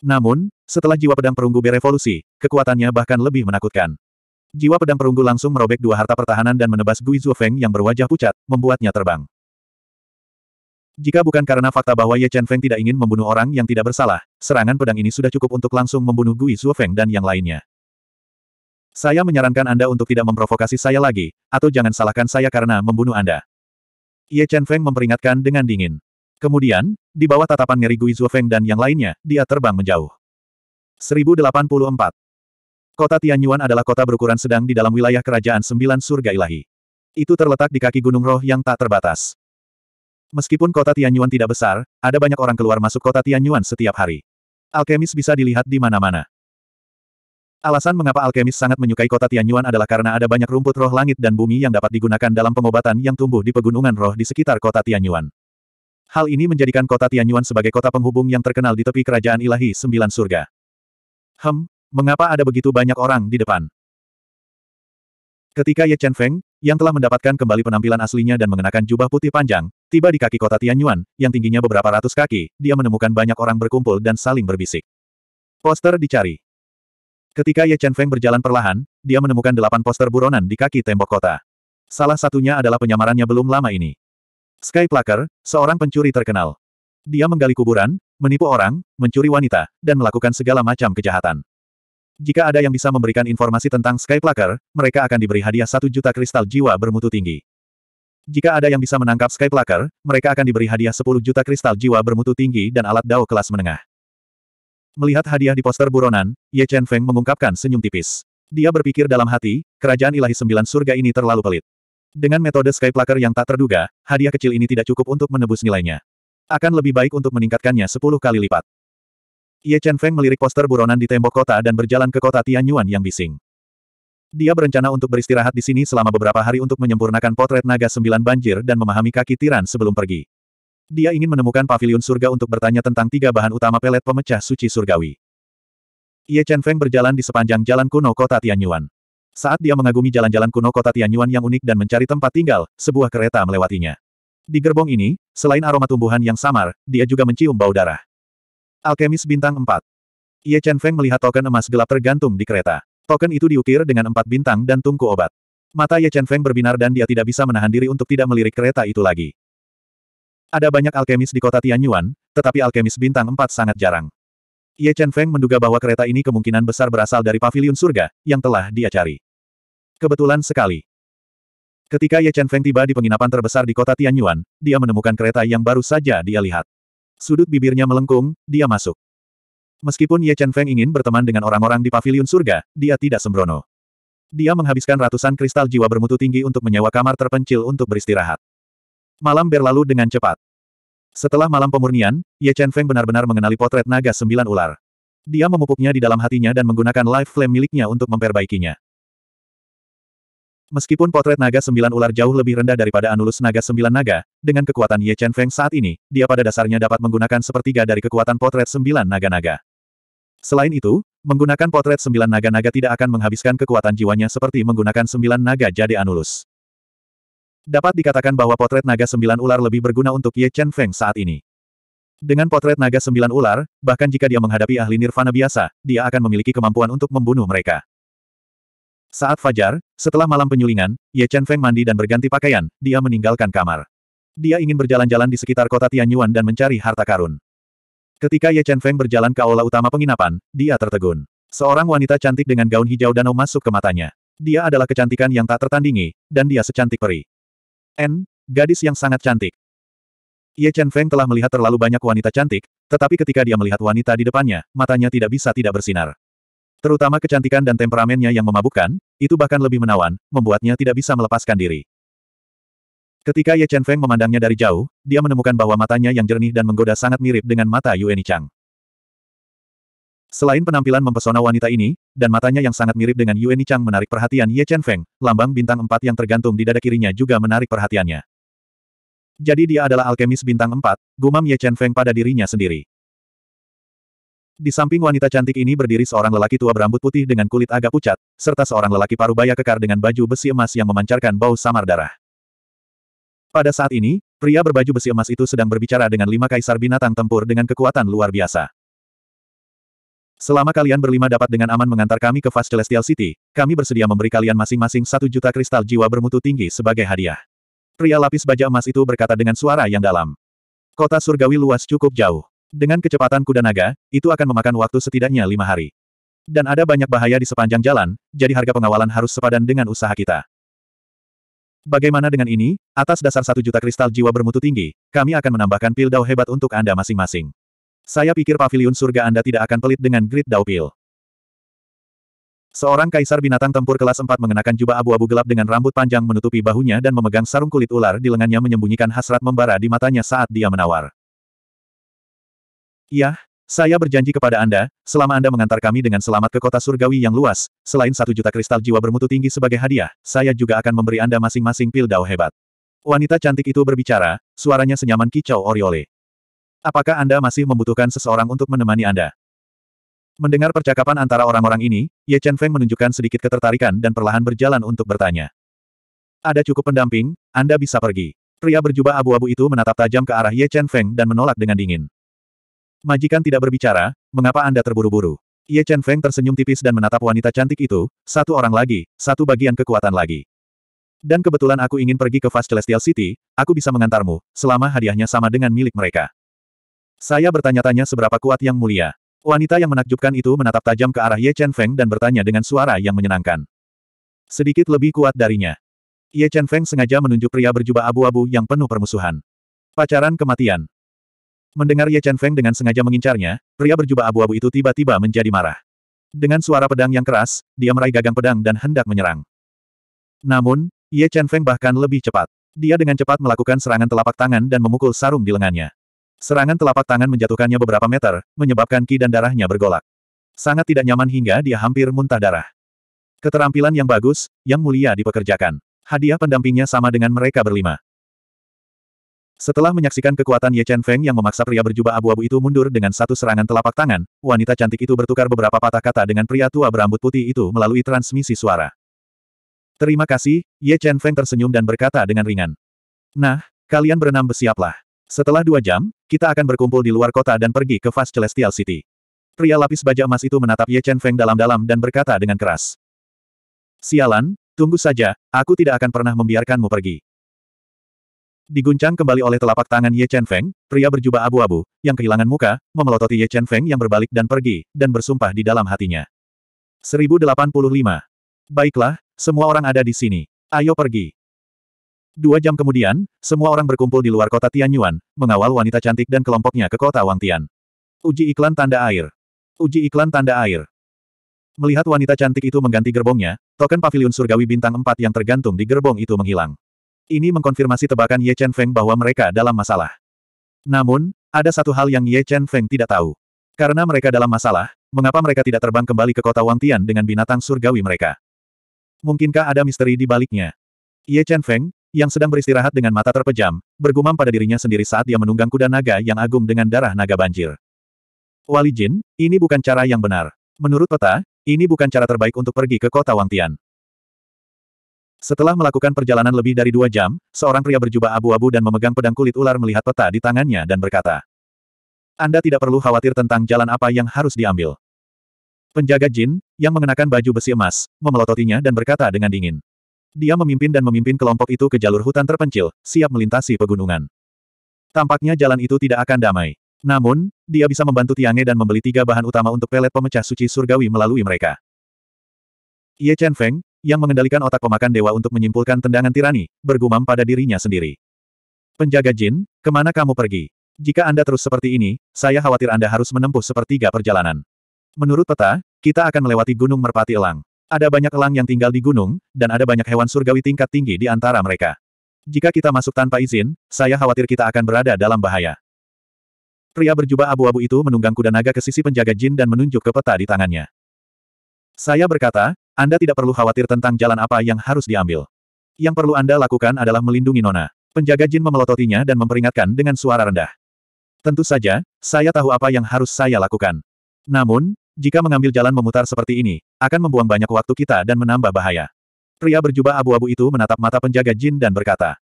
Namun, setelah jiwa pedang perunggu berevolusi, kekuatannya bahkan lebih menakutkan. Jiwa pedang perunggu langsung merobek dua harta pertahanan dan menebas Gui Zufeng yang berwajah pucat, membuatnya terbang. Jika bukan karena fakta bahwa Ye Chen Feng tidak ingin membunuh orang yang tidak bersalah, serangan pedang ini sudah cukup untuk langsung membunuh Gui Zufeng dan yang lainnya. Saya menyarankan Anda untuk tidak memprovokasi saya lagi, atau jangan salahkan saya karena membunuh Anda. Ye Chen Feng memperingatkan dengan dingin. Kemudian, di bawah tatapan ngeri Gui Zufeng dan yang lainnya, dia terbang menjauh. 1084. Kota Tianyuan adalah kota berukuran sedang di dalam wilayah kerajaan sembilan surga ilahi. Itu terletak di kaki gunung roh yang tak terbatas. Meskipun kota Tianyuan tidak besar, ada banyak orang keluar masuk kota Tianyuan setiap hari. Alkemis bisa dilihat di mana-mana. Alasan mengapa alkemis sangat menyukai kota Tianyuan adalah karena ada banyak rumput roh langit dan bumi yang dapat digunakan dalam pengobatan yang tumbuh di pegunungan roh di sekitar kota Tianyuan. Hal ini menjadikan kota Tianyuan sebagai kota penghubung yang terkenal di tepi kerajaan ilahi sembilan surga. Hem, Mengapa ada begitu banyak orang di depan? Ketika Ye Chen Feng, yang telah mendapatkan kembali penampilan aslinya dan mengenakan jubah putih panjang, tiba di kaki kota Tianyuan, yang tingginya beberapa ratus kaki, dia menemukan banyak orang berkumpul dan saling berbisik. Poster dicari. Ketika Ye Chen Feng berjalan perlahan, dia menemukan delapan poster buronan di kaki tembok kota. Salah satunya adalah penyamarannya belum lama ini. Sky Plucker, seorang pencuri terkenal. Dia menggali kuburan, menipu orang, mencuri wanita, dan melakukan segala macam kejahatan. Jika ada yang bisa memberikan informasi tentang Sky Plucker, mereka akan diberi hadiah satu juta kristal jiwa bermutu tinggi. Jika ada yang bisa menangkap Sky Plucker, mereka akan diberi hadiah 10 juta kristal jiwa bermutu tinggi dan alat dao kelas menengah. Melihat hadiah di poster buronan, Ye Chen Feng mengungkapkan senyum tipis. Dia berpikir dalam hati, kerajaan ilahi sembilan surga ini terlalu pelit. Dengan metode Sky Plucker yang tak terduga, hadiah kecil ini tidak cukup untuk menebus nilainya. Akan lebih baik untuk meningkatkannya 10 kali lipat. Ye Chen Feng melirik poster buronan di tembok kota dan berjalan ke kota Tianyuan yang bising. Dia berencana untuk beristirahat di sini selama beberapa hari untuk menyempurnakan potret naga sembilan banjir dan memahami kaki tiran sebelum pergi. Dia ingin menemukan pavilion surga untuk bertanya tentang tiga bahan utama pelet pemecah suci surgawi. Ye Chen Feng berjalan di sepanjang jalan kuno kota Tianyuan. Saat dia mengagumi jalan-jalan kuno kota Tianyuan yang unik dan mencari tempat tinggal, sebuah kereta melewatinya. Di gerbong ini, selain aroma tumbuhan yang samar, dia juga mencium bau darah. Alkemis bintang 4. Ye Chen Feng melihat token emas gelap tergantung di kereta. Token itu diukir dengan empat bintang dan tungku obat. Mata Ye Chen Feng berbinar dan dia tidak bisa menahan diri untuk tidak melirik kereta itu lagi. Ada banyak alkemis di kota Tianyuan, tetapi alkemis bintang 4 sangat jarang. Ye Chen Feng menduga bahwa kereta ini kemungkinan besar berasal dari pavilion surga, yang telah dia cari. Kebetulan sekali. Ketika Ye Chen Feng tiba di penginapan terbesar di kota Tianyuan, dia menemukan kereta yang baru saja dia lihat. Sudut bibirnya melengkung, dia masuk. Meskipun Ye Chen Feng ingin berteman dengan orang-orang di Paviliun surga, dia tidak sembrono. Dia menghabiskan ratusan kristal jiwa bermutu tinggi untuk menyewa kamar terpencil untuk beristirahat. Malam berlalu dengan cepat. Setelah malam pemurnian, Ye Chen Feng benar-benar mengenali potret naga sembilan ular. Dia memupuknya di dalam hatinya dan menggunakan live flame miliknya untuk memperbaikinya. Meskipun potret naga sembilan ular jauh lebih rendah daripada anulus naga sembilan naga, dengan kekuatan Ye Chen Feng saat ini, dia pada dasarnya dapat menggunakan sepertiga dari kekuatan potret sembilan naga-naga. Selain itu, menggunakan potret sembilan naga-naga tidak akan menghabiskan kekuatan jiwanya seperti menggunakan sembilan naga jadi anulus. Dapat dikatakan bahwa potret naga sembilan ular lebih berguna untuk Ye Chen Feng saat ini. Dengan potret naga sembilan ular, bahkan jika dia menghadapi ahli nirvana biasa, dia akan memiliki kemampuan untuk membunuh mereka. Saat fajar, setelah malam penyulingan, Ye Chen Feng mandi dan berganti pakaian, dia meninggalkan kamar. Dia ingin berjalan-jalan di sekitar kota Tianyuan dan mencari harta karun. Ketika Ye Chen Feng berjalan ke aula utama penginapan, dia tertegun. Seorang wanita cantik dengan gaun hijau danau masuk ke matanya. Dia adalah kecantikan yang tak tertandingi, dan dia secantik peri. N, gadis yang sangat cantik. Ye Chen Feng telah melihat terlalu banyak wanita cantik, tetapi ketika dia melihat wanita di depannya, matanya tidak bisa tidak bersinar. Terutama kecantikan dan temperamennya yang memabukkan, itu bahkan lebih menawan, membuatnya tidak bisa melepaskan diri. Ketika Ye Chen Feng memandangnya dari jauh, dia menemukan bahwa matanya yang jernih dan menggoda sangat mirip dengan mata Yueni Chang. Selain penampilan mempesona wanita ini, dan matanya yang sangat mirip dengan Yueni Chang menarik perhatian Ye Chen Feng, lambang bintang empat yang tergantung di dada kirinya juga menarik perhatiannya. Jadi dia adalah alkemis bintang empat, gumam Ye Chen Feng pada dirinya sendiri. Di samping wanita cantik ini berdiri seorang lelaki tua berambut putih dengan kulit agak pucat, serta seorang lelaki paruh baya kekar dengan baju besi emas yang memancarkan bau samar darah. Pada saat ini, pria berbaju besi emas itu sedang berbicara dengan lima kaisar binatang tempur dengan kekuatan luar biasa. Selama kalian berlima dapat dengan aman mengantar kami ke Fast Celestial City, kami bersedia memberi kalian masing-masing satu juta kristal jiwa bermutu tinggi sebagai hadiah. Pria lapis baja emas itu berkata dengan suara yang dalam. Kota surgawi luas cukup jauh. Dengan kecepatan kuda naga, itu akan memakan waktu setidaknya lima hari. Dan ada banyak bahaya di sepanjang jalan, jadi harga pengawalan harus sepadan dengan usaha kita. Bagaimana dengan ini? Atas dasar satu juta kristal jiwa bermutu tinggi, kami akan menambahkan pil dao hebat untuk Anda masing-masing. Saya pikir pavilion surga Anda tidak akan pelit dengan grid dao pil. Seorang kaisar binatang tempur kelas 4 mengenakan jubah abu-abu gelap dengan rambut panjang menutupi bahunya dan memegang sarung kulit ular di lengannya menyembunyikan hasrat membara di matanya saat dia menawar. Yah, saya berjanji kepada Anda, selama Anda mengantar kami dengan selamat ke kota surgawi yang luas, selain satu juta kristal jiwa bermutu tinggi sebagai hadiah, saya juga akan memberi Anda masing-masing pil dao hebat. Wanita cantik itu berbicara, suaranya senyaman kicau oriole. Apakah Anda masih membutuhkan seseorang untuk menemani Anda? Mendengar percakapan antara orang-orang ini, Ye Chen Feng menunjukkan sedikit ketertarikan dan perlahan berjalan untuk bertanya. Ada cukup pendamping, Anda bisa pergi. Pria berjubah abu-abu itu menatap tajam ke arah Ye Chen Feng dan menolak dengan dingin. Majikan tidak berbicara, mengapa Anda terburu-buru? Ye Chen Feng tersenyum tipis dan menatap wanita cantik itu, satu orang lagi, satu bagian kekuatan lagi. Dan kebetulan aku ingin pergi ke Fast Celestial City, aku bisa mengantarmu, selama hadiahnya sama dengan milik mereka. Saya bertanya-tanya seberapa kuat yang mulia. Wanita yang menakjubkan itu menatap tajam ke arah Ye Chen Feng dan bertanya dengan suara yang menyenangkan. Sedikit lebih kuat darinya. Ye Chen Feng sengaja menunjuk pria berjubah abu-abu yang penuh permusuhan. Pacaran kematian. Mendengar Ye Chen Feng dengan sengaja mengincarnya, pria berjubah abu-abu itu tiba-tiba menjadi marah. Dengan suara pedang yang keras, dia meraih gagang pedang dan hendak menyerang. Namun, Ye Chen Feng bahkan lebih cepat. Dia dengan cepat melakukan serangan telapak tangan dan memukul sarung di lengannya. Serangan telapak tangan menjatuhkannya beberapa meter, menyebabkan ki dan darahnya bergolak. Sangat tidak nyaman hingga dia hampir muntah darah. Keterampilan yang bagus, yang mulia dipekerjakan. Hadiah pendampingnya sama dengan mereka berlima. Setelah menyaksikan kekuatan Ye Chen Feng yang memaksa pria berjubah abu-abu itu mundur dengan satu serangan telapak tangan, wanita cantik itu bertukar beberapa patah kata dengan pria tua berambut putih itu melalui transmisi suara. Terima kasih, Ye Chen Feng tersenyum dan berkata dengan ringan. Nah, kalian berenam bersiaplah. Setelah dua jam, kita akan berkumpul di luar kota dan pergi ke Fast Celestial City. Pria lapis baja emas itu menatap Ye Chen Feng dalam-dalam dan berkata dengan keras. Sialan, tunggu saja, aku tidak akan pernah membiarkanmu pergi. Diguncang kembali oleh telapak tangan Ye Chen Feng, pria berjubah abu-abu, yang kehilangan muka, memelototi Ye Chen Feng yang berbalik dan pergi, dan bersumpah di dalam hatinya. 1085. Baiklah, semua orang ada di sini. Ayo pergi. Dua jam kemudian, semua orang berkumpul di luar kota Tianyuan, mengawal wanita cantik dan kelompoknya ke kota Wangtian. Uji iklan tanda air. Uji iklan tanda air. Melihat wanita cantik itu mengganti gerbongnya, token pavilion surgawi bintang 4 yang tergantung di gerbong itu menghilang. Ini mengkonfirmasi tebakan Ye Chen Feng bahwa mereka dalam masalah. Namun, ada satu hal yang Ye Chen Feng tidak tahu. Karena mereka dalam masalah, mengapa mereka tidak terbang kembali ke kota Wang Tian dengan binatang surgawi mereka? Mungkinkah ada misteri di baliknya? Ye Chen Feng, yang sedang beristirahat dengan mata terpejam, bergumam pada dirinya sendiri saat dia menunggang kuda naga yang agung dengan darah naga banjir. Wali Jin, ini bukan cara yang benar. Menurut peta, ini bukan cara terbaik untuk pergi ke kota Wang Tian. Setelah melakukan perjalanan lebih dari dua jam, seorang pria berjubah abu-abu dan memegang pedang kulit ular melihat peta di tangannya dan berkata, Anda tidak perlu khawatir tentang jalan apa yang harus diambil. Penjaga jin, yang mengenakan baju besi emas, memelototinya dan berkata dengan dingin. Dia memimpin dan memimpin kelompok itu ke jalur hutan terpencil, siap melintasi pegunungan. Tampaknya jalan itu tidak akan damai. Namun, dia bisa membantu Tiange dan membeli tiga bahan utama untuk pelet pemecah suci surgawi melalui mereka. Ye Chen Feng, yang mengendalikan otak pemakan dewa untuk menyimpulkan tendangan tirani, bergumam pada dirinya sendiri. Penjaga jin, kemana kamu pergi? Jika Anda terus seperti ini, saya khawatir Anda harus menempuh sepertiga perjalanan. Menurut peta, kita akan melewati Gunung Merpati Elang. Ada banyak elang yang tinggal di gunung, dan ada banyak hewan surgawi tingkat tinggi di antara mereka. Jika kita masuk tanpa izin, saya khawatir kita akan berada dalam bahaya. Pria berjubah abu-abu itu menunggang kuda naga ke sisi penjaga jin dan menunjuk ke peta di tangannya. Saya berkata, Anda tidak perlu khawatir tentang jalan apa yang harus diambil. Yang perlu Anda lakukan adalah melindungi Nona. Penjaga Jin memelototinya dan memperingatkan dengan suara rendah. Tentu saja, saya tahu apa yang harus saya lakukan. Namun, jika mengambil jalan memutar seperti ini, akan membuang banyak waktu kita dan menambah bahaya. Pria berjubah abu-abu itu menatap mata penjaga Jin dan berkata,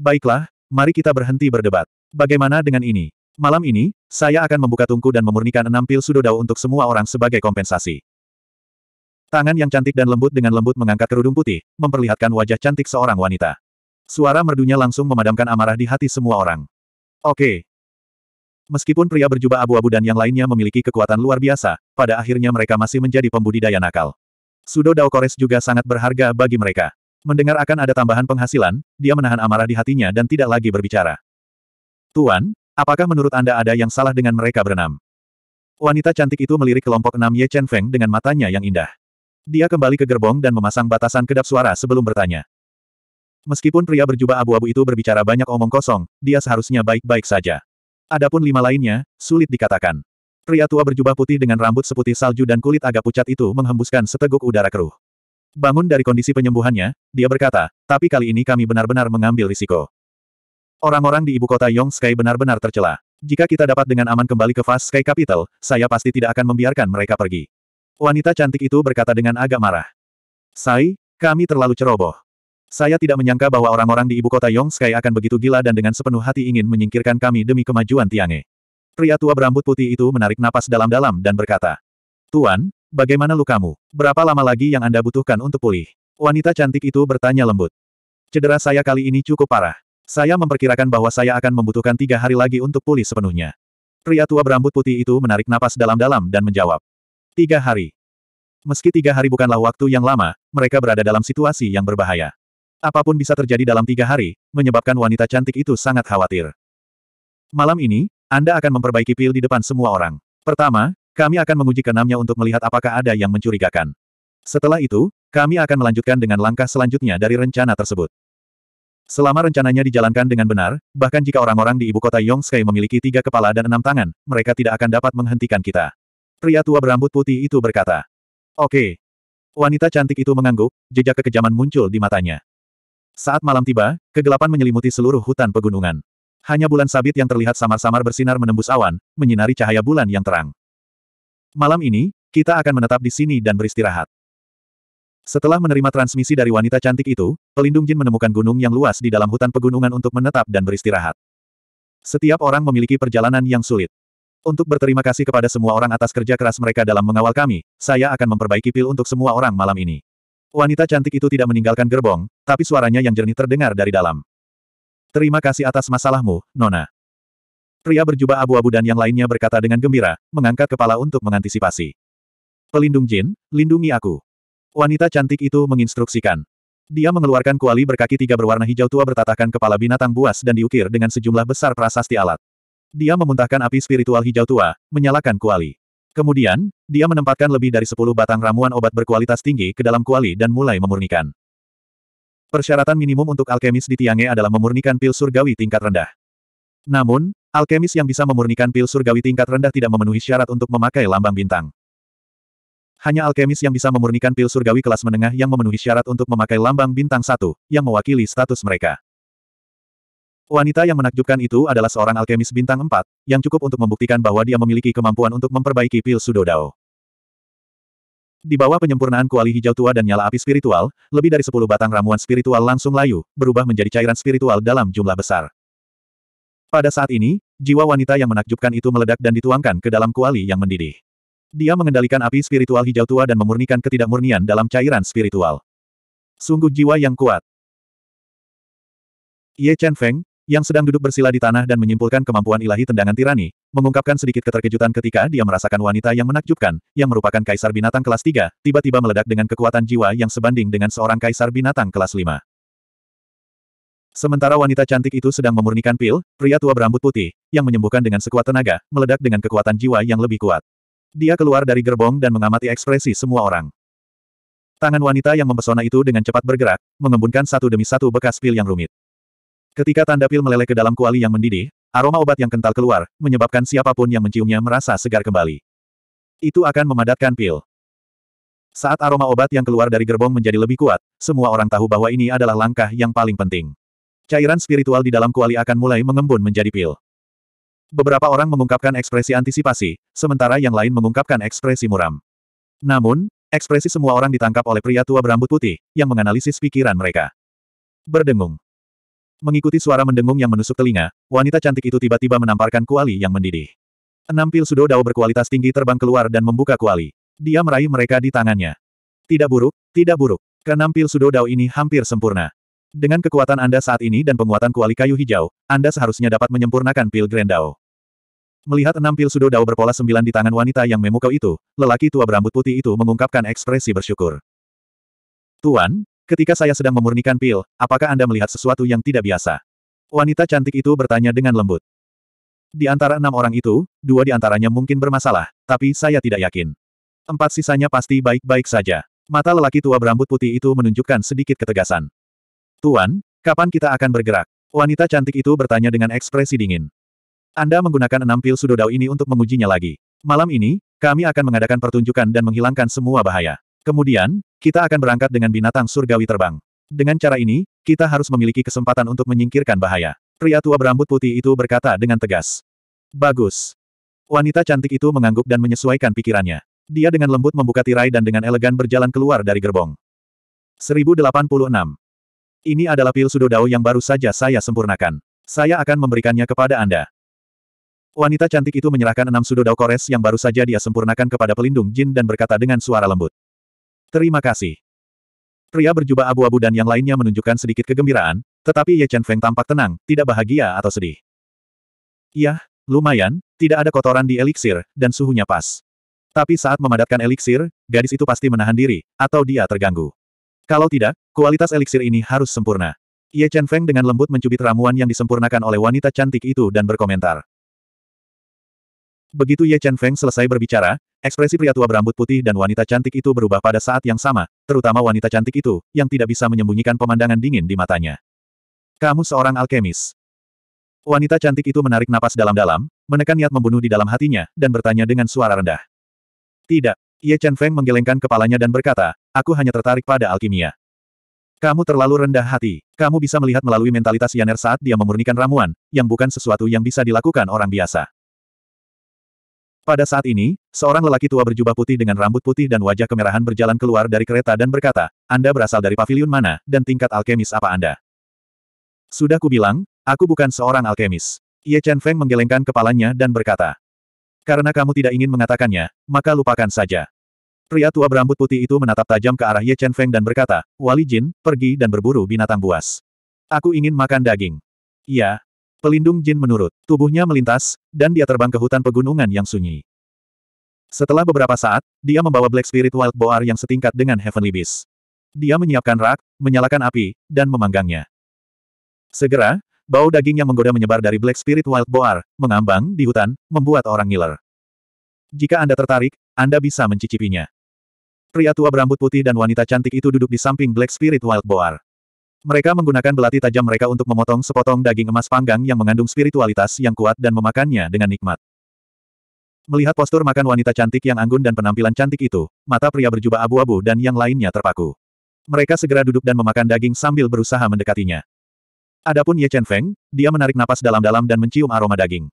Baiklah, mari kita berhenti berdebat. Bagaimana dengan ini? Malam ini, saya akan membuka tungku dan memurnikan enam pil sudodau untuk semua orang sebagai kompensasi. Tangan yang cantik dan lembut dengan lembut mengangkat kerudung putih, memperlihatkan wajah cantik seorang wanita. Suara merdunya langsung memadamkan amarah di hati semua orang. Oke. Okay. Meskipun pria berjubah abu-abu dan yang lainnya memiliki kekuatan luar biasa, pada akhirnya mereka masih menjadi pembudidaya nakal. Sudo Daokores juga sangat berharga bagi mereka. Mendengar akan ada tambahan penghasilan, dia menahan amarah di hatinya dan tidak lagi berbicara. Tuan, apakah menurut Anda ada yang salah dengan mereka berenam? Wanita cantik itu melirik kelompok enam Ye Chen Feng dengan matanya yang indah. Dia kembali ke gerbong dan memasang batasan kedap suara sebelum bertanya. Meskipun pria berjubah abu-abu itu berbicara banyak omong kosong, dia seharusnya baik-baik saja. Adapun lima lainnya, sulit dikatakan. Pria tua berjubah putih dengan rambut seputih salju dan kulit agak pucat itu menghembuskan seteguk udara keruh. Bangun dari kondisi penyembuhannya, dia berkata, tapi kali ini kami benar-benar mengambil risiko. Orang-orang di ibu kota Yong Sky benar-benar tercela. Jika kita dapat dengan aman kembali ke Fast Sky Capital, saya pasti tidak akan membiarkan mereka pergi. Wanita cantik itu berkata dengan agak marah. Sai, kami terlalu ceroboh. Saya tidak menyangka bahwa orang-orang di ibu kota Yongskai akan begitu gila dan dengan sepenuh hati ingin menyingkirkan kami demi kemajuan Tiange. Pria tua berambut putih itu menarik napas dalam-dalam dan berkata, Tuan, bagaimana lukamu? Berapa lama lagi yang Anda butuhkan untuk pulih? Wanita cantik itu bertanya lembut. Cedera saya kali ini cukup parah. Saya memperkirakan bahwa saya akan membutuhkan tiga hari lagi untuk pulih sepenuhnya. Pria tua berambut putih itu menarik napas dalam-dalam dan menjawab. Tiga hari. Meski tiga hari bukanlah waktu yang lama, mereka berada dalam situasi yang berbahaya. Apapun bisa terjadi dalam tiga hari, menyebabkan wanita cantik itu sangat khawatir. Malam ini, Anda akan memperbaiki pil di depan semua orang. Pertama, kami akan menguji keenamnya untuk melihat apakah ada yang mencurigakan. Setelah itu, kami akan melanjutkan dengan langkah selanjutnya dari rencana tersebut. Selama rencananya dijalankan dengan benar, bahkan jika orang-orang di ibu kota Yongskai memiliki tiga kepala dan enam tangan, mereka tidak akan dapat menghentikan kita. Pria tua berambut putih itu berkata. Oke. Okay. Wanita cantik itu mengangguk, jejak kekejaman muncul di matanya. Saat malam tiba, kegelapan menyelimuti seluruh hutan pegunungan. Hanya bulan sabit yang terlihat samar-samar bersinar menembus awan, menyinari cahaya bulan yang terang. Malam ini, kita akan menetap di sini dan beristirahat. Setelah menerima transmisi dari wanita cantik itu, pelindung jin menemukan gunung yang luas di dalam hutan pegunungan untuk menetap dan beristirahat. Setiap orang memiliki perjalanan yang sulit. Untuk berterima kasih kepada semua orang atas kerja keras mereka dalam mengawal kami, saya akan memperbaiki pil untuk semua orang malam ini. Wanita cantik itu tidak meninggalkan gerbong, tapi suaranya yang jernih terdengar dari dalam. Terima kasih atas masalahmu, Nona. Pria berjubah abu-abu dan yang lainnya berkata dengan gembira, mengangkat kepala untuk mengantisipasi. Pelindung Jin, lindungi aku. Wanita cantik itu menginstruksikan. Dia mengeluarkan kuali berkaki tiga berwarna hijau tua bertatahkan kepala binatang buas dan diukir dengan sejumlah besar prasasti alat. Dia memuntahkan api spiritual hijau tua, menyalakan kuali. Kemudian, dia menempatkan lebih dari sepuluh batang ramuan obat berkualitas tinggi ke dalam kuali dan mulai memurnikan. Persyaratan minimum untuk alkemis di Tiange adalah memurnikan pil surgawi tingkat rendah. Namun, alkemis yang bisa memurnikan pil surgawi tingkat rendah tidak memenuhi syarat untuk memakai lambang bintang. Hanya alkemis yang bisa memurnikan pil surgawi kelas menengah yang memenuhi syarat untuk memakai lambang bintang satu, yang mewakili status mereka. Wanita yang menakjubkan itu adalah seorang alkemis bintang 4, yang cukup untuk membuktikan bahwa dia memiliki kemampuan untuk memperbaiki pil Sudodao. Di bawah penyempurnaan kuali hijau tua dan nyala api spiritual, lebih dari 10 batang ramuan spiritual langsung layu, berubah menjadi cairan spiritual dalam jumlah besar. Pada saat ini, jiwa wanita yang menakjubkan itu meledak dan dituangkan ke dalam kuali yang mendidih. Dia mengendalikan api spiritual hijau tua dan memurnikan ketidakmurnian dalam cairan spiritual. Sungguh jiwa yang kuat. Ye Chen Feng, yang sedang duduk bersila di tanah dan menyimpulkan kemampuan ilahi tendangan tirani, mengungkapkan sedikit keterkejutan ketika dia merasakan wanita yang menakjubkan, yang merupakan kaisar binatang kelas 3, tiba-tiba meledak dengan kekuatan jiwa yang sebanding dengan seorang kaisar binatang kelas 5. Sementara wanita cantik itu sedang memurnikan pil, pria tua berambut putih, yang menyembuhkan dengan sekuat tenaga, meledak dengan kekuatan jiwa yang lebih kuat. Dia keluar dari gerbong dan mengamati ekspresi semua orang. Tangan wanita yang mempesona itu dengan cepat bergerak, mengembunkan satu demi satu bekas pil yang rumit. Ketika tanda pil meleleh ke dalam kuali yang mendidih, aroma obat yang kental keluar, menyebabkan siapapun yang menciumnya merasa segar kembali. Itu akan memadatkan pil. Saat aroma obat yang keluar dari gerbong menjadi lebih kuat, semua orang tahu bahwa ini adalah langkah yang paling penting. Cairan spiritual di dalam kuali akan mulai mengembun menjadi pil. Beberapa orang mengungkapkan ekspresi antisipasi, sementara yang lain mengungkapkan ekspresi muram. Namun, ekspresi semua orang ditangkap oleh pria tua berambut putih, yang menganalisis pikiran mereka. Berdengung. Mengikuti suara mendengung yang menusuk telinga, wanita cantik itu tiba-tiba menamparkan kuali yang mendidih. Enam pil sudo dao berkualitas tinggi terbang keluar dan membuka kuali. Dia meraih mereka di tangannya. Tidak buruk, tidak buruk. Keenam pil sudo dao ini hampir sempurna. Dengan kekuatan Anda saat ini dan penguatan kuali kayu hijau, Anda seharusnya dapat menyempurnakan pil Grand Dao. Melihat enam pil sudo dao berpola sembilan di tangan wanita yang memukau itu, lelaki tua berambut putih itu mengungkapkan ekspresi bersyukur. Tuan, Ketika saya sedang memurnikan pil, apakah Anda melihat sesuatu yang tidak biasa? Wanita cantik itu bertanya dengan lembut. Di antara enam orang itu, dua di antaranya mungkin bermasalah, tapi saya tidak yakin. Empat sisanya pasti baik-baik saja. Mata lelaki tua berambut putih itu menunjukkan sedikit ketegasan. Tuan, kapan kita akan bergerak? Wanita cantik itu bertanya dengan ekspresi dingin. Anda menggunakan enam pil sudodau ini untuk mengujinya lagi. Malam ini, kami akan mengadakan pertunjukan dan menghilangkan semua bahaya. Kemudian, kita akan berangkat dengan binatang surgawi terbang. Dengan cara ini, kita harus memiliki kesempatan untuk menyingkirkan bahaya. Pria tua berambut putih itu berkata dengan tegas. Bagus. Wanita cantik itu mengangguk dan menyesuaikan pikirannya. Dia dengan lembut membuka tirai dan dengan elegan berjalan keluar dari gerbong. 1086. Ini adalah pil sudodao yang baru saja saya sempurnakan. Saya akan memberikannya kepada Anda. Wanita cantik itu menyerahkan enam sudodao kores yang baru saja dia sempurnakan kepada pelindung jin dan berkata dengan suara lembut. Terima kasih. Pria berjubah abu-abu dan yang lainnya menunjukkan sedikit kegembiraan, tetapi Ye Chen Feng tampak tenang, tidak bahagia atau sedih. Yah, lumayan, tidak ada kotoran di eliksir, dan suhunya pas. Tapi saat memadatkan eliksir, gadis itu pasti menahan diri, atau dia terganggu. Kalau tidak, kualitas eliksir ini harus sempurna. Ye Chen Feng dengan lembut mencubit ramuan yang disempurnakan oleh wanita cantik itu dan berkomentar. Begitu Ye Chen Feng selesai berbicara, ekspresi pria tua berambut putih dan wanita cantik itu berubah pada saat yang sama, terutama wanita cantik itu, yang tidak bisa menyembunyikan pemandangan dingin di matanya. Kamu seorang alkemis. Wanita cantik itu menarik napas dalam-dalam, menekan niat membunuh di dalam hatinya, dan bertanya dengan suara rendah. Tidak. Ye Chen Feng menggelengkan kepalanya dan berkata, aku hanya tertarik pada alkimia. Kamu terlalu rendah hati. Kamu bisa melihat melalui mentalitas Yaner saat dia memurnikan ramuan, yang bukan sesuatu yang bisa dilakukan orang biasa. Pada saat ini, seorang lelaki tua berjubah putih dengan rambut putih dan wajah kemerahan berjalan keluar dari kereta dan berkata, Anda berasal dari pavilion mana, dan tingkat alkemis apa Anda? Sudah kubilang, aku bukan seorang alkemis. Ye Chen Feng menggelengkan kepalanya dan berkata, Karena kamu tidak ingin mengatakannya, maka lupakan saja. Pria tua berambut putih itu menatap tajam ke arah Ye Chen Feng dan berkata, Wali Jin, pergi dan berburu binatang buas. Aku ingin makan daging. Ya. Pelindung jin menurut, tubuhnya melintas, dan dia terbang ke hutan pegunungan yang sunyi. Setelah beberapa saat, dia membawa Black Spirit Wild Boar yang setingkat dengan Heavenly Beast. Dia menyiapkan rak, menyalakan api, dan memanggangnya. Segera, bau daging yang menggoda menyebar dari Black Spirit Wild Boar, mengambang di hutan, membuat orang ngiler. Jika Anda tertarik, Anda bisa mencicipinya. Pria tua berambut putih dan wanita cantik itu duduk di samping Black Spirit Wild Boar. Mereka menggunakan belati tajam mereka untuk memotong sepotong daging emas panggang yang mengandung spiritualitas yang kuat dan memakannya dengan nikmat. Melihat postur makan wanita cantik yang anggun dan penampilan cantik itu, mata pria berjubah abu-abu dan yang lainnya terpaku. Mereka segera duduk dan memakan daging sambil berusaha mendekatinya. Adapun Ye Chen Feng, dia menarik napas dalam-dalam dan mencium aroma daging.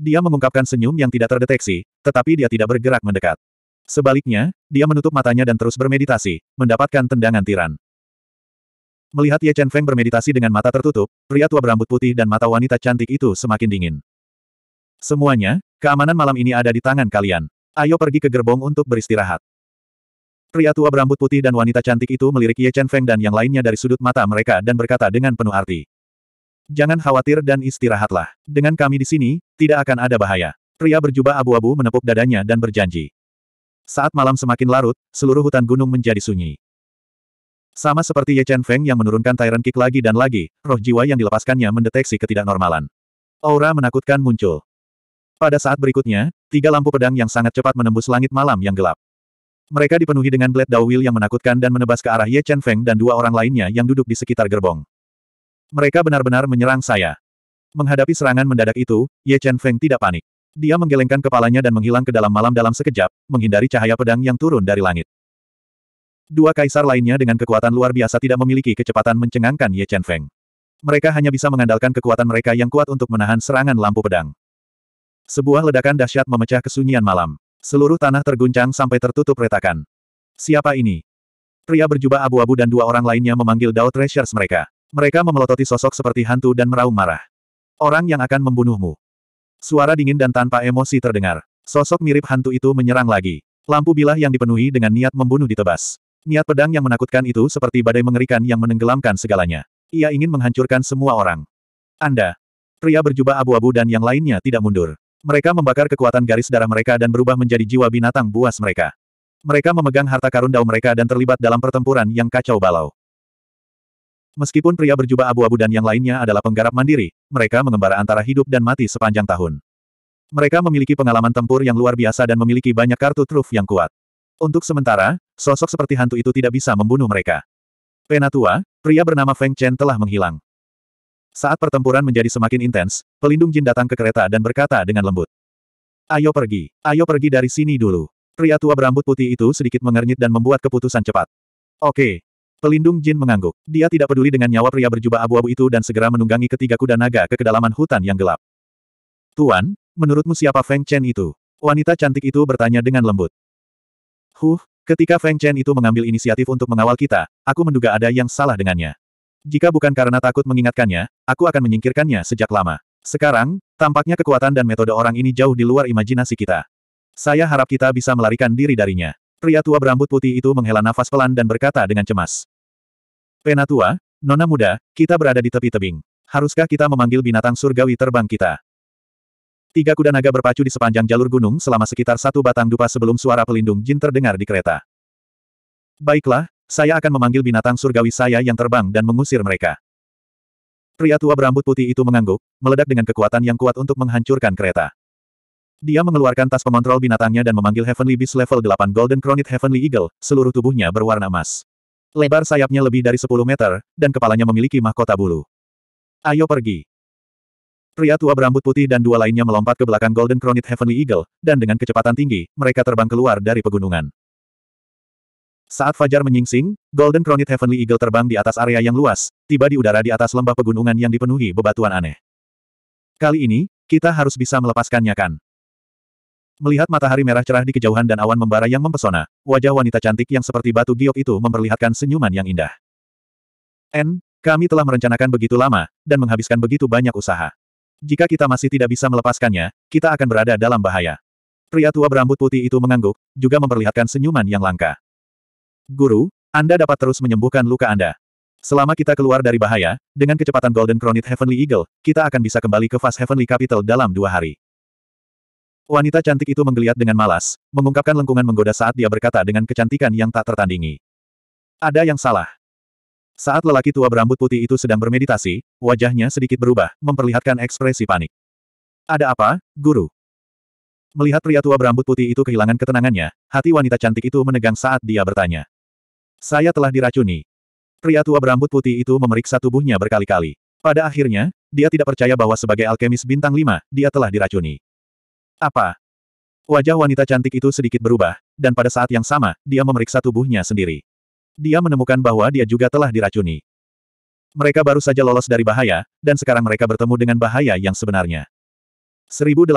Dia mengungkapkan senyum yang tidak terdeteksi, tetapi dia tidak bergerak mendekat. Sebaliknya, dia menutup matanya dan terus bermeditasi, mendapatkan tendangan tiran. Melihat Ye Chen Feng bermeditasi dengan mata tertutup, pria tua berambut putih dan mata wanita cantik itu semakin dingin. Semuanya, keamanan malam ini ada di tangan kalian. Ayo pergi ke gerbong untuk beristirahat. Pria tua berambut putih dan wanita cantik itu melirik Ye Chen Feng dan yang lainnya dari sudut mata mereka dan berkata dengan penuh arti. Jangan khawatir dan istirahatlah. Dengan kami di sini, tidak akan ada bahaya. Pria berjubah abu-abu menepuk dadanya dan berjanji. Saat malam semakin larut, seluruh hutan gunung menjadi sunyi. Sama seperti Ye Chen Feng yang menurunkan Tyrant Kick lagi dan lagi, roh jiwa yang dilepaskannya mendeteksi ketidaknormalan. Aura menakutkan muncul. Pada saat berikutnya, tiga lampu pedang yang sangat cepat menembus langit malam yang gelap. Mereka dipenuhi dengan Blade Dao yang menakutkan dan menebas ke arah Ye Chen Feng dan dua orang lainnya yang duduk di sekitar gerbong. Mereka benar-benar menyerang saya. Menghadapi serangan mendadak itu, Ye Chen Feng tidak panik. Dia menggelengkan kepalanya dan menghilang ke dalam malam dalam sekejap, menghindari cahaya pedang yang turun dari langit. Dua kaisar lainnya dengan kekuatan luar biasa tidak memiliki kecepatan mencengangkan Ye Chen Feng. Mereka hanya bisa mengandalkan kekuatan mereka yang kuat untuk menahan serangan lampu pedang. Sebuah ledakan dahsyat memecah kesunyian malam. Seluruh tanah terguncang sampai tertutup retakan. Siapa ini? Pria berjubah abu-abu dan dua orang lainnya memanggil Dao Treasures mereka. Mereka memelototi sosok seperti hantu dan meraung marah. Orang yang akan membunuhmu. Suara dingin dan tanpa emosi terdengar. Sosok mirip hantu itu menyerang lagi. Lampu bilah yang dipenuhi dengan niat membunuh ditebas. Niat pedang yang menakutkan itu seperti badai mengerikan yang menenggelamkan segalanya. Ia ingin menghancurkan semua orang. Anda. Pria berjubah abu-abu dan yang lainnya tidak mundur. Mereka membakar kekuatan garis darah mereka dan berubah menjadi jiwa binatang buas mereka. Mereka memegang harta karun dao mereka dan terlibat dalam pertempuran yang kacau balau. Meskipun pria berjubah abu-abu dan yang lainnya adalah penggarap mandiri, mereka mengembara antara hidup dan mati sepanjang tahun. Mereka memiliki pengalaman tempur yang luar biasa dan memiliki banyak kartu truf yang kuat. Untuk sementara, sosok seperti hantu itu tidak bisa membunuh mereka. Penatua, pria bernama Feng Chen telah menghilang. Saat pertempuran menjadi semakin intens, pelindung jin datang ke kereta dan berkata dengan lembut. Ayo pergi, ayo pergi dari sini dulu. Pria tua berambut putih itu sedikit mengernyit dan membuat keputusan cepat. Oke. Pelindung jin mengangguk. Dia tidak peduli dengan nyawa pria berjubah abu-abu itu dan segera menunggangi ketiga kuda naga ke kedalaman hutan yang gelap. Tuan, menurutmu siapa Feng Chen itu? Wanita cantik itu bertanya dengan lembut. Huh, ketika Feng Chen itu mengambil inisiatif untuk mengawal kita, aku menduga ada yang salah dengannya. Jika bukan karena takut mengingatkannya, aku akan menyingkirkannya sejak lama. Sekarang, tampaknya kekuatan dan metode orang ini jauh di luar imajinasi kita. Saya harap kita bisa melarikan diri darinya. Pria tua berambut putih itu menghela nafas pelan dan berkata dengan cemas. Penatua, Nona muda, kita berada di tepi tebing. Haruskah kita memanggil binatang surgawi terbang kita? Tiga kuda naga berpacu di sepanjang jalur gunung selama sekitar satu batang dupa sebelum suara pelindung jin terdengar di kereta. Baiklah, saya akan memanggil binatang surgawi saya yang terbang dan mengusir mereka. Pria tua berambut putih itu mengangguk, meledak dengan kekuatan yang kuat untuk menghancurkan kereta. Dia mengeluarkan tas pengontrol binatangnya dan memanggil Heavenly Beast level 8 Golden Cronit Heavenly Eagle, seluruh tubuhnya berwarna emas. Lebar sayapnya lebih dari 10 meter, dan kepalanya memiliki mahkota bulu. Ayo pergi. Pria tua berambut putih dan dua lainnya melompat ke belakang Golden Cronit Heavenly Eagle, dan dengan kecepatan tinggi, mereka terbang keluar dari pegunungan. Saat Fajar menyingsing, Golden Cronit Heavenly Eagle terbang di atas area yang luas, tiba di udara di atas lembah pegunungan yang dipenuhi bebatuan aneh. Kali ini, kita harus bisa melepaskannya kan? Melihat matahari merah cerah di kejauhan dan awan membara yang mempesona, wajah wanita cantik yang seperti batu giok itu memperlihatkan senyuman yang indah. N, kami telah merencanakan begitu lama, dan menghabiskan begitu banyak usaha. Jika kita masih tidak bisa melepaskannya, kita akan berada dalam bahaya. Pria tua berambut putih itu mengangguk, juga memperlihatkan senyuman yang langka. Guru, Anda dapat terus menyembuhkan luka Anda. Selama kita keluar dari bahaya, dengan kecepatan Golden Cronite Heavenly Eagle, kita akan bisa kembali ke Fast Heavenly Capital dalam dua hari. Wanita cantik itu menggeliat dengan malas, mengungkapkan lengkungan menggoda saat dia berkata dengan kecantikan yang tak tertandingi. Ada yang salah. Saat lelaki tua berambut putih itu sedang bermeditasi, wajahnya sedikit berubah, memperlihatkan ekspresi panik. Ada apa, guru? Melihat pria tua berambut putih itu kehilangan ketenangannya, hati wanita cantik itu menegang saat dia bertanya. Saya telah diracuni. Pria tua berambut putih itu memeriksa tubuhnya berkali-kali. Pada akhirnya, dia tidak percaya bahwa sebagai alkemis bintang lima, dia telah diracuni. Apa? Wajah wanita cantik itu sedikit berubah, dan pada saat yang sama, dia memeriksa tubuhnya sendiri. Dia menemukan bahwa dia juga telah diracuni. Mereka baru saja lolos dari bahaya, dan sekarang mereka bertemu dengan bahaya yang sebenarnya. 1087.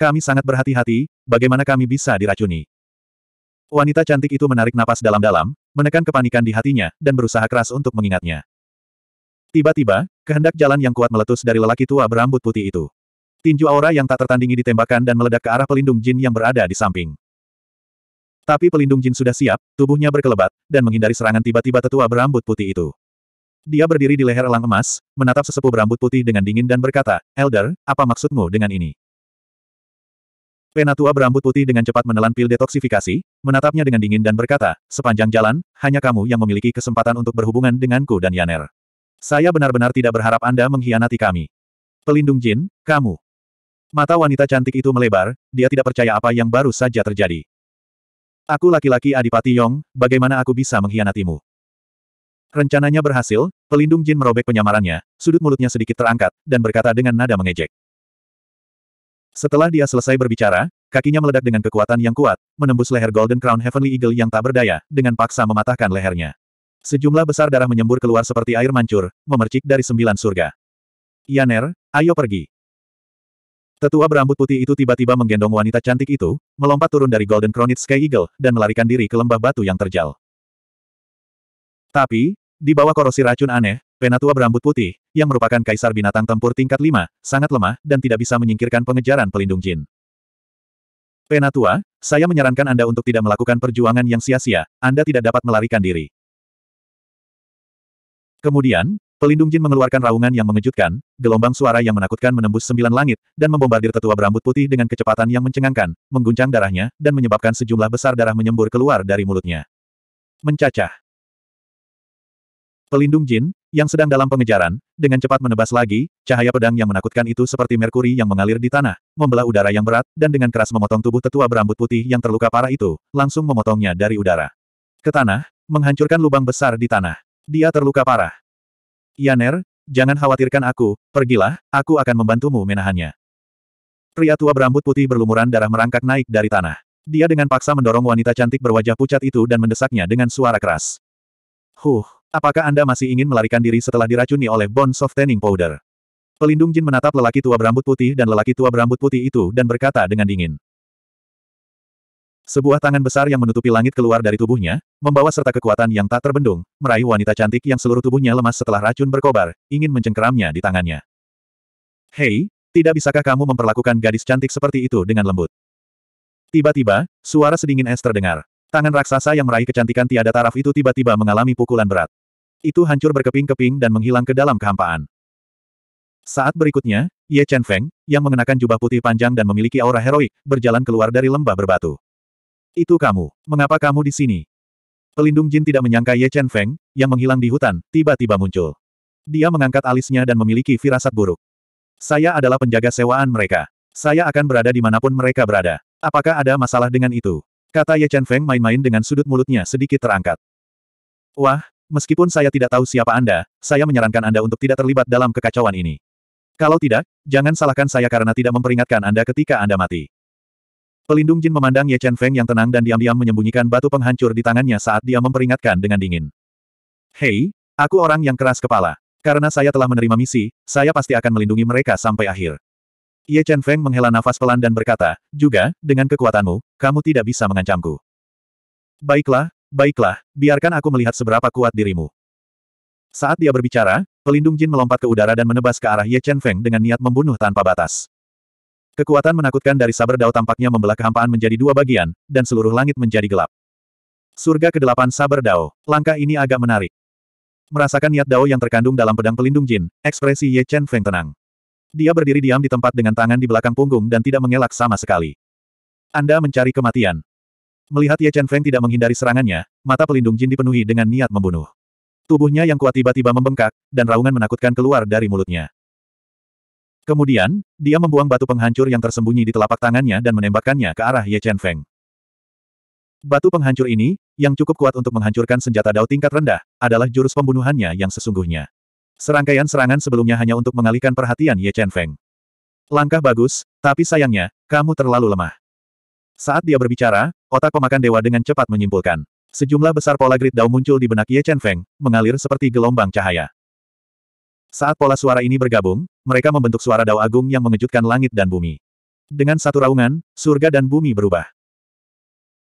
Kami sangat berhati-hati, bagaimana kami bisa diracuni. Wanita cantik itu menarik napas dalam-dalam, menekan kepanikan di hatinya, dan berusaha keras untuk mengingatnya. Tiba-tiba, kehendak jalan yang kuat meletus dari lelaki tua berambut putih itu. Tinju aura yang tak tertandingi ditembakkan dan meledak ke arah pelindung jin yang berada di samping. Tapi pelindung jin sudah siap, tubuhnya berkelebat, dan menghindari serangan tiba-tiba tetua berambut putih itu. Dia berdiri di leher elang emas, menatap sesepuh berambut putih dengan dingin dan berkata, Elder, apa maksudmu dengan ini? Penatua berambut putih dengan cepat menelan pil detoksifikasi, menatapnya dengan dingin dan berkata, sepanjang jalan, hanya kamu yang memiliki kesempatan untuk berhubungan denganku dan Yaner. Saya benar-benar tidak berharap Anda mengkhianati kami. Pelindung jin, kamu. Mata wanita cantik itu melebar, dia tidak percaya apa yang baru saja terjadi. Aku laki-laki Adipati Yong, bagaimana aku bisa mengkhianatimu? Rencananya berhasil, pelindung jin merobek penyamarannya, sudut mulutnya sedikit terangkat, dan berkata dengan nada mengejek. Setelah dia selesai berbicara, kakinya meledak dengan kekuatan yang kuat, menembus leher Golden Crown Heavenly Eagle yang tak berdaya, dengan paksa mematahkan lehernya. Sejumlah besar darah menyembur keluar seperti air mancur, memercik dari sembilan surga. Yaner, ayo pergi. Tetua berambut putih itu tiba-tiba menggendong wanita cantik itu, melompat turun dari Golden Cronit Sky Eagle, dan melarikan diri ke lembah batu yang terjal. Tapi, di bawah korosi racun aneh, penatua berambut putih, yang merupakan kaisar binatang tempur tingkat 5, sangat lemah dan tidak bisa menyingkirkan pengejaran pelindung jin. Penatua, saya menyarankan Anda untuk tidak melakukan perjuangan yang sia-sia, Anda tidak dapat melarikan diri. Kemudian, Pelindung jin mengeluarkan raungan yang mengejutkan, gelombang suara yang menakutkan menembus sembilan langit, dan membombardir tetua berambut putih dengan kecepatan yang mencengangkan, mengguncang darahnya, dan menyebabkan sejumlah besar darah menyembur keluar dari mulutnya. Mencacah. Pelindung jin, yang sedang dalam pengejaran, dengan cepat menebas lagi, cahaya pedang yang menakutkan itu seperti merkuri yang mengalir di tanah, membelah udara yang berat, dan dengan keras memotong tubuh tetua berambut putih yang terluka parah itu, langsung memotongnya dari udara. Ke tanah, menghancurkan lubang besar di tanah. Dia terluka parah. Yaner, jangan khawatirkan aku, pergilah, aku akan membantumu menahannya. Pria tua berambut putih berlumuran darah merangkak naik dari tanah. Dia dengan paksa mendorong wanita cantik berwajah pucat itu dan mendesaknya dengan suara keras. Huh, apakah Anda masih ingin melarikan diri setelah diracuni oleh bone Softening Powder? Pelindung Jin menatap lelaki tua berambut putih dan lelaki tua berambut putih itu dan berkata dengan dingin. Sebuah tangan besar yang menutupi langit keluar dari tubuhnya, membawa serta kekuatan yang tak terbendung, meraih wanita cantik yang seluruh tubuhnya lemas setelah racun berkobar, ingin mencengkeramnya di tangannya. Hei, tidak bisakah kamu memperlakukan gadis cantik seperti itu dengan lembut? Tiba-tiba, suara sedingin es terdengar. Tangan raksasa yang meraih kecantikan tiada taraf itu tiba-tiba mengalami pukulan berat. Itu hancur berkeping-keping dan menghilang ke dalam kehampaan. Saat berikutnya, Ye Chen Feng, yang mengenakan jubah putih panjang dan memiliki aura heroik, berjalan keluar dari lembah berbatu. Itu kamu. Mengapa kamu di sini? Pelindung Jin tidak menyangka Ye Chen Feng, yang menghilang di hutan, tiba-tiba muncul. Dia mengangkat alisnya dan memiliki firasat buruk. Saya adalah penjaga sewaan mereka. Saya akan berada di manapun mereka berada. Apakah ada masalah dengan itu? Kata Ye Chen Feng main-main dengan sudut mulutnya sedikit terangkat. Wah, meskipun saya tidak tahu siapa Anda, saya menyarankan Anda untuk tidak terlibat dalam kekacauan ini. Kalau tidak, jangan salahkan saya karena tidak memperingatkan Anda ketika Anda mati. Pelindung Jin memandang Ye Chen Feng yang tenang dan diam-diam menyembunyikan batu penghancur di tangannya saat dia memperingatkan dengan dingin. Hei, aku orang yang keras kepala. Karena saya telah menerima misi, saya pasti akan melindungi mereka sampai akhir. Ye Chen Feng menghela nafas pelan dan berkata, juga, dengan kekuatanmu, kamu tidak bisa mengancamku. Baiklah, baiklah, biarkan aku melihat seberapa kuat dirimu. Saat dia berbicara, pelindung Jin melompat ke udara dan menebas ke arah Ye Chen Feng dengan niat membunuh tanpa batas. Kekuatan menakutkan dari saber Dao tampaknya membelah kehampaan menjadi dua bagian, dan seluruh langit menjadi gelap. Surga kedelapan saber Dao. Langkah ini agak menarik. Merasakan niat Dao yang terkandung dalam pedang pelindung jin, ekspresi Ye Chen Feng tenang. Dia berdiri diam di tempat dengan tangan di belakang punggung dan tidak mengelak sama sekali. Anda mencari kematian. Melihat Ye Chen Feng tidak menghindari serangannya, mata pelindung jin dipenuhi dengan niat membunuh. Tubuhnya yang kuat tiba-tiba membengkak, dan raungan menakutkan keluar dari mulutnya. Kemudian, dia membuang batu penghancur yang tersembunyi di telapak tangannya dan menembakkannya ke arah Ye Chen Feng. Batu penghancur ini, yang cukup kuat untuk menghancurkan senjata dao tingkat rendah, adalah jurus pembunuhannya yang sesungguhnya. Serangkaian serangan sebelumnya hanya untuk mengalihkan perhatian Ye Chen Feng. Langkah bagus, tapi sayangnya, kamu terlalu lemah. Saat dia berbicara, otak pemakan dewa dengan cepat menyimpulkan. Sejumlah besar pola grid dao muncul di benak Ye Chen Feng, mengalir seperti gelombang cahaya. Saat pola suara ini bergabung, mereka membentuk suara dao agung yang mengejutkan langit dan bumi. Dengan satu raungan, surga dan bumi berubah.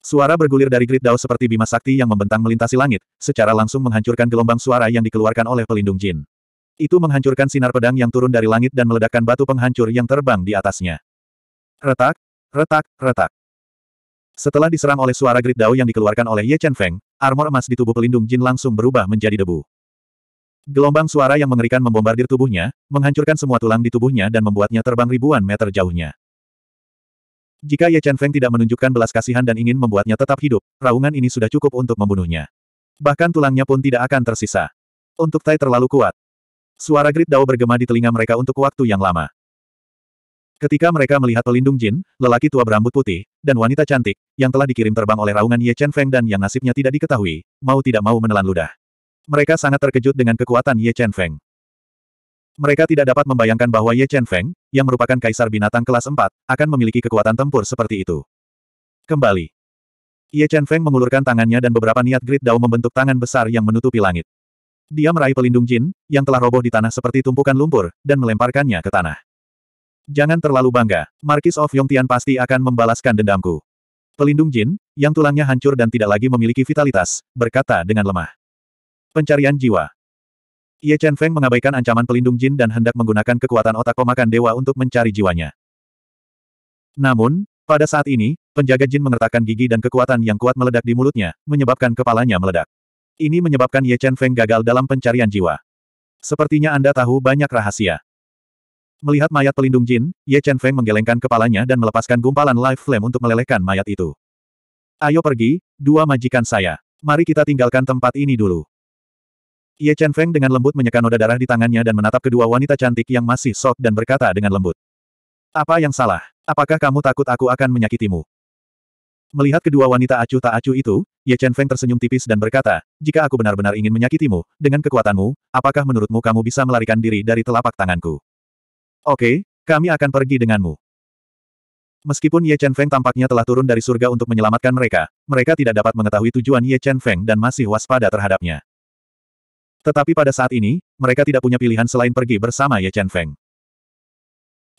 Suara bergulir dari grid dao seperti bima sakti yang membentang melintasi langit, secara langsung menghancurkan gelombang suara yang dikeluarkan oleh pelindung jin. Itu menghancurkan sinar pedang yang turun dari langit dan meledakkan batu penghancur yang terbang di atasnya. Retak, retak, retak. Setelah diserang oleh suara grid dao yang dikeluarkan oleh Ye Chen Feng, armor emas di tubuh pelindung jin langsung berubah menjadi debu. Gelombang suara yang mengerikan membombardir tubuhnya, menghancurkan semua tulang di tubuhnya dan membuatnya terbang ribuan meter jauhnya. Jika Ye Chen Feng tidak menunjukkan belas kasihan dan ingin membuatnya tetap hidup, raungan ini sudah cukup untuk membunuhnya. Bahkan tulangnya pun tidak akan tersisa. Untuk Tai terlalu kuat. Suara grit Dao bergema di telinga mereka untuk waktu yang lama. Ketika mereka melihat pelindung jin, lelaki tua berambut putih, dan wanita cantik, yang telah dikirim terbang oleh raungan Ye Chen Feng dan yang nasibnya tidak diketahui, mau tidak mau menelan ludah. Mereka sangat terkejut dengan kekuatan Ye Chen Feng. Mereka tidak dapat membayangkan bahwa Ye Chen Feng, yang merupakan kaisar binatang kelas 4, akan memiliki kekuatan tempur seperti itu. Kembali. Ye Chen Feng mengulurkan tangannya dan beberapa niat grid dao membentuk tangan besar yang menutupi langit. Dia meraih pelindung jin, yang telah roboh di tanah seperti tumpukan lumpur, dan melemparkannya ke tanah. Jangan terlalu bangga, Markis of Yongtian pasti akan membalaskan dendamku. Pelindung jin, yang tulangnya hancur dan tidak lagi memiliki vitalitas, berkata dengan lemah. Pencarian jiwa. Ye Chen Feng mengabaikan ancaman pelindung jin dan hendak menggunakan kekuatan otak pemakan dewa untuk mencari jiwanya. Namun, pada saat ini, penjaga jin mengertakkan gigi dan kekuatan yang kuat meledak di mulutnya, menyebabkan kepalanya meledak. Ini menyebabkan Ye Chen Feng gagal dalam pencarian jiwa. Sepertinya Anda tahu banyak rahasia. Melihat mayat pelindung jin, Ye Chen Feng menggelengkan kepalanya dan melepaskan gumpalan live flame untuk melelehkan mayat itu. Ayo pergi, dua majikan saya. Mari kita tinggalkan tempat ini dulu. Ye Chen Feng dengan lembut menyeka noda darah di tangannya dan menatap kedua wanita cantik yang masih sok dan berkata dengan lembut. Apa yang salah? Apakah kamu takut aku akan menyakitimu? Melihat kedua wanita acuh tak acuh itu, Ye Chen Feng tersenyum tipis dan berkata, jika aku benar-benar ingin menyakitimu, dengan kekuatanmu, apakah menurutmu kamu bisa melarikan diri dari telapak tanganku? Oke, kami akan pergi denganmu. Meskipun Ye Chen Feng tampaknya telah turun dari surga untuk menyelamatkan mereka, mereka tidak dapat mengetahui tujuan Ye Chen Feng dan masih waspada terhadapnya. Tetapi pada saat ini, mereka tidak punya pilihan selain pergi bersama Ye Chen Feng.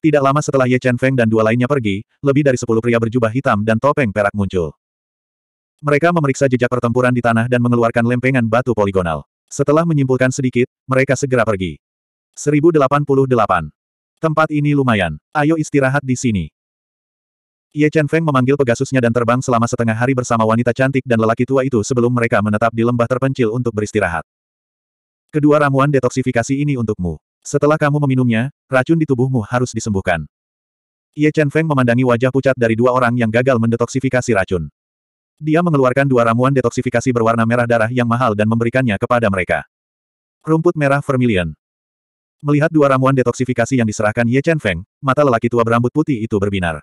Tidak lama setelah Ye Chen Feng dan dua lainnya pergi, lebih dari sepuluh pria berjubah hitam dan topeng perak muncul. Mereka memeriksa jejak pertempuran di tanah dan mengeluarkan lempengan batu poligonal. Setelah menyimpulkan sedikit, mereka segera pergi. 1088. Tempat ini lumayan. Ayo istirahat di sini. Ye Chen Feng memanggil Pegasusnya dan terbang selama setengah hari bersama wanita cantik dan lelaki tua itu sebelum mereka menetap di lembah terpencil untuk beristirahat. Kedua ramuan detoksifikasi ini untukmu. Setelah kamu meminumnya, racun di tubuhmu harus disembuhkan. Ye Chen Feng memandangi wajah pucat dari dua orang yang gagal mendetoksifikasi racun. Dia mengeluarkan dua ramuan detoksifikasi berwarna merah darah yang mahal dan memberikannya kepada mereka. Rumput merah vermilion. Melihat dua ramuan detoksifikasi yang diserahkan Ye Chen Feng, mata lelaki tua berambut putih itu berbinar.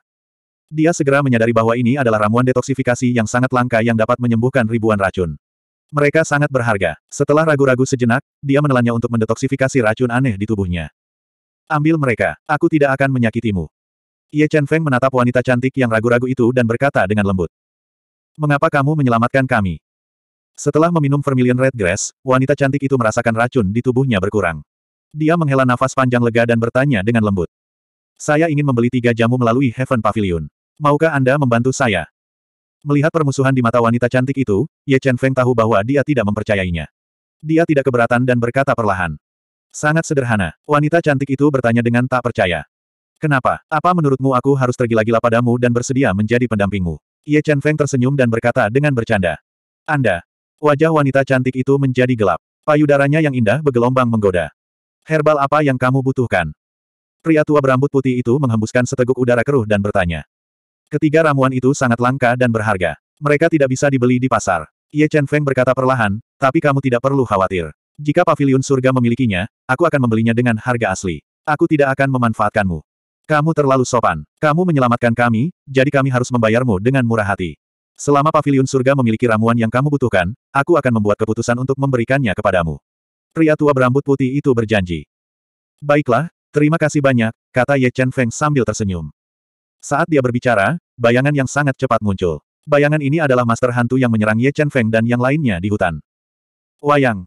Dia segera menyadari bahwa ini adalah ramuan detoksifikasi yang sangat langka yang dapat menyembuhkan ribuan racun. Mereka sangat berharga. Setelah ragu-ragu sejenak, dia menelannya untuk mendetoksifikasi racun aneh di tubuhnya. Ambil mereka, aku tidak akan menyakitimu. Ye Chen Feng menatap wanita cantik yang ragu-ragu itu dan berkata dengan lembut. Mengapa kamu menyelamatkan kami? Setelah meminum Vermilion Red Grass, wanita cantik itu merasakan racun di tubuhnya berkurang. Dia menghela nafas panjang lega dan bertanya dengan lembut. Saya ingin membeli tiga jamu melalui Heaven Pavilion. Maukah Anda membantu saya? Melihat permusuhan di mata wanita cantik itu, Ye Chen Feng tahu bahwa dia tidak mempercayainya. Dia tidak keberatan dan berkata perlahan. Sangat sederhana, wanita cantik itu bertanya dengan tak percaya. Kenapa? Apa menurutmu aku harus tergila-gila padamu dan bersedia menjadi pendampingmu? Ye Chen Feng tersenyum dan berkata dengan bercanda. Anda. Wajah wanita cantik itu menjadi gelap. Payudaranya yang indah bergelombang menggoda. Herbal apa yang kamu butuhkan? Pria tua berambut putih itu menghembuskan seteguk udara keruh dan bertanya. Ketiga ramuan itu sangat langka dan berharga. Mereka tidak bisa dibeli di pasar. Ye Chen Feng berkata perlahan, tapi kamu tidak perlu khawatir. Jika pavilion surga memilikinya, aku akan membelinya dengan harga asli. Aku tidak akan memanfaatkanmu. Kamu terlalu sopan. Kamu menyelamatkan kami, jadi kami harus membayarmu dengan murah hati. Selama pavilion surga memiliki ramuan yang kamu butuhkan, aku akan membuat keputusan untuk memberikannya kepadamu. Pria tua berambut putih itu berjanji. Baiklah, terima kasih banyak, kata Ye Chen Feng sambil tersenyum. Saat dia berbicara, bayangan yang sangat cepat muncul. Bayangan ini adalah master hantu yang menyerang Ye Chen Feng dan yang lainnya di hutan. Wayang.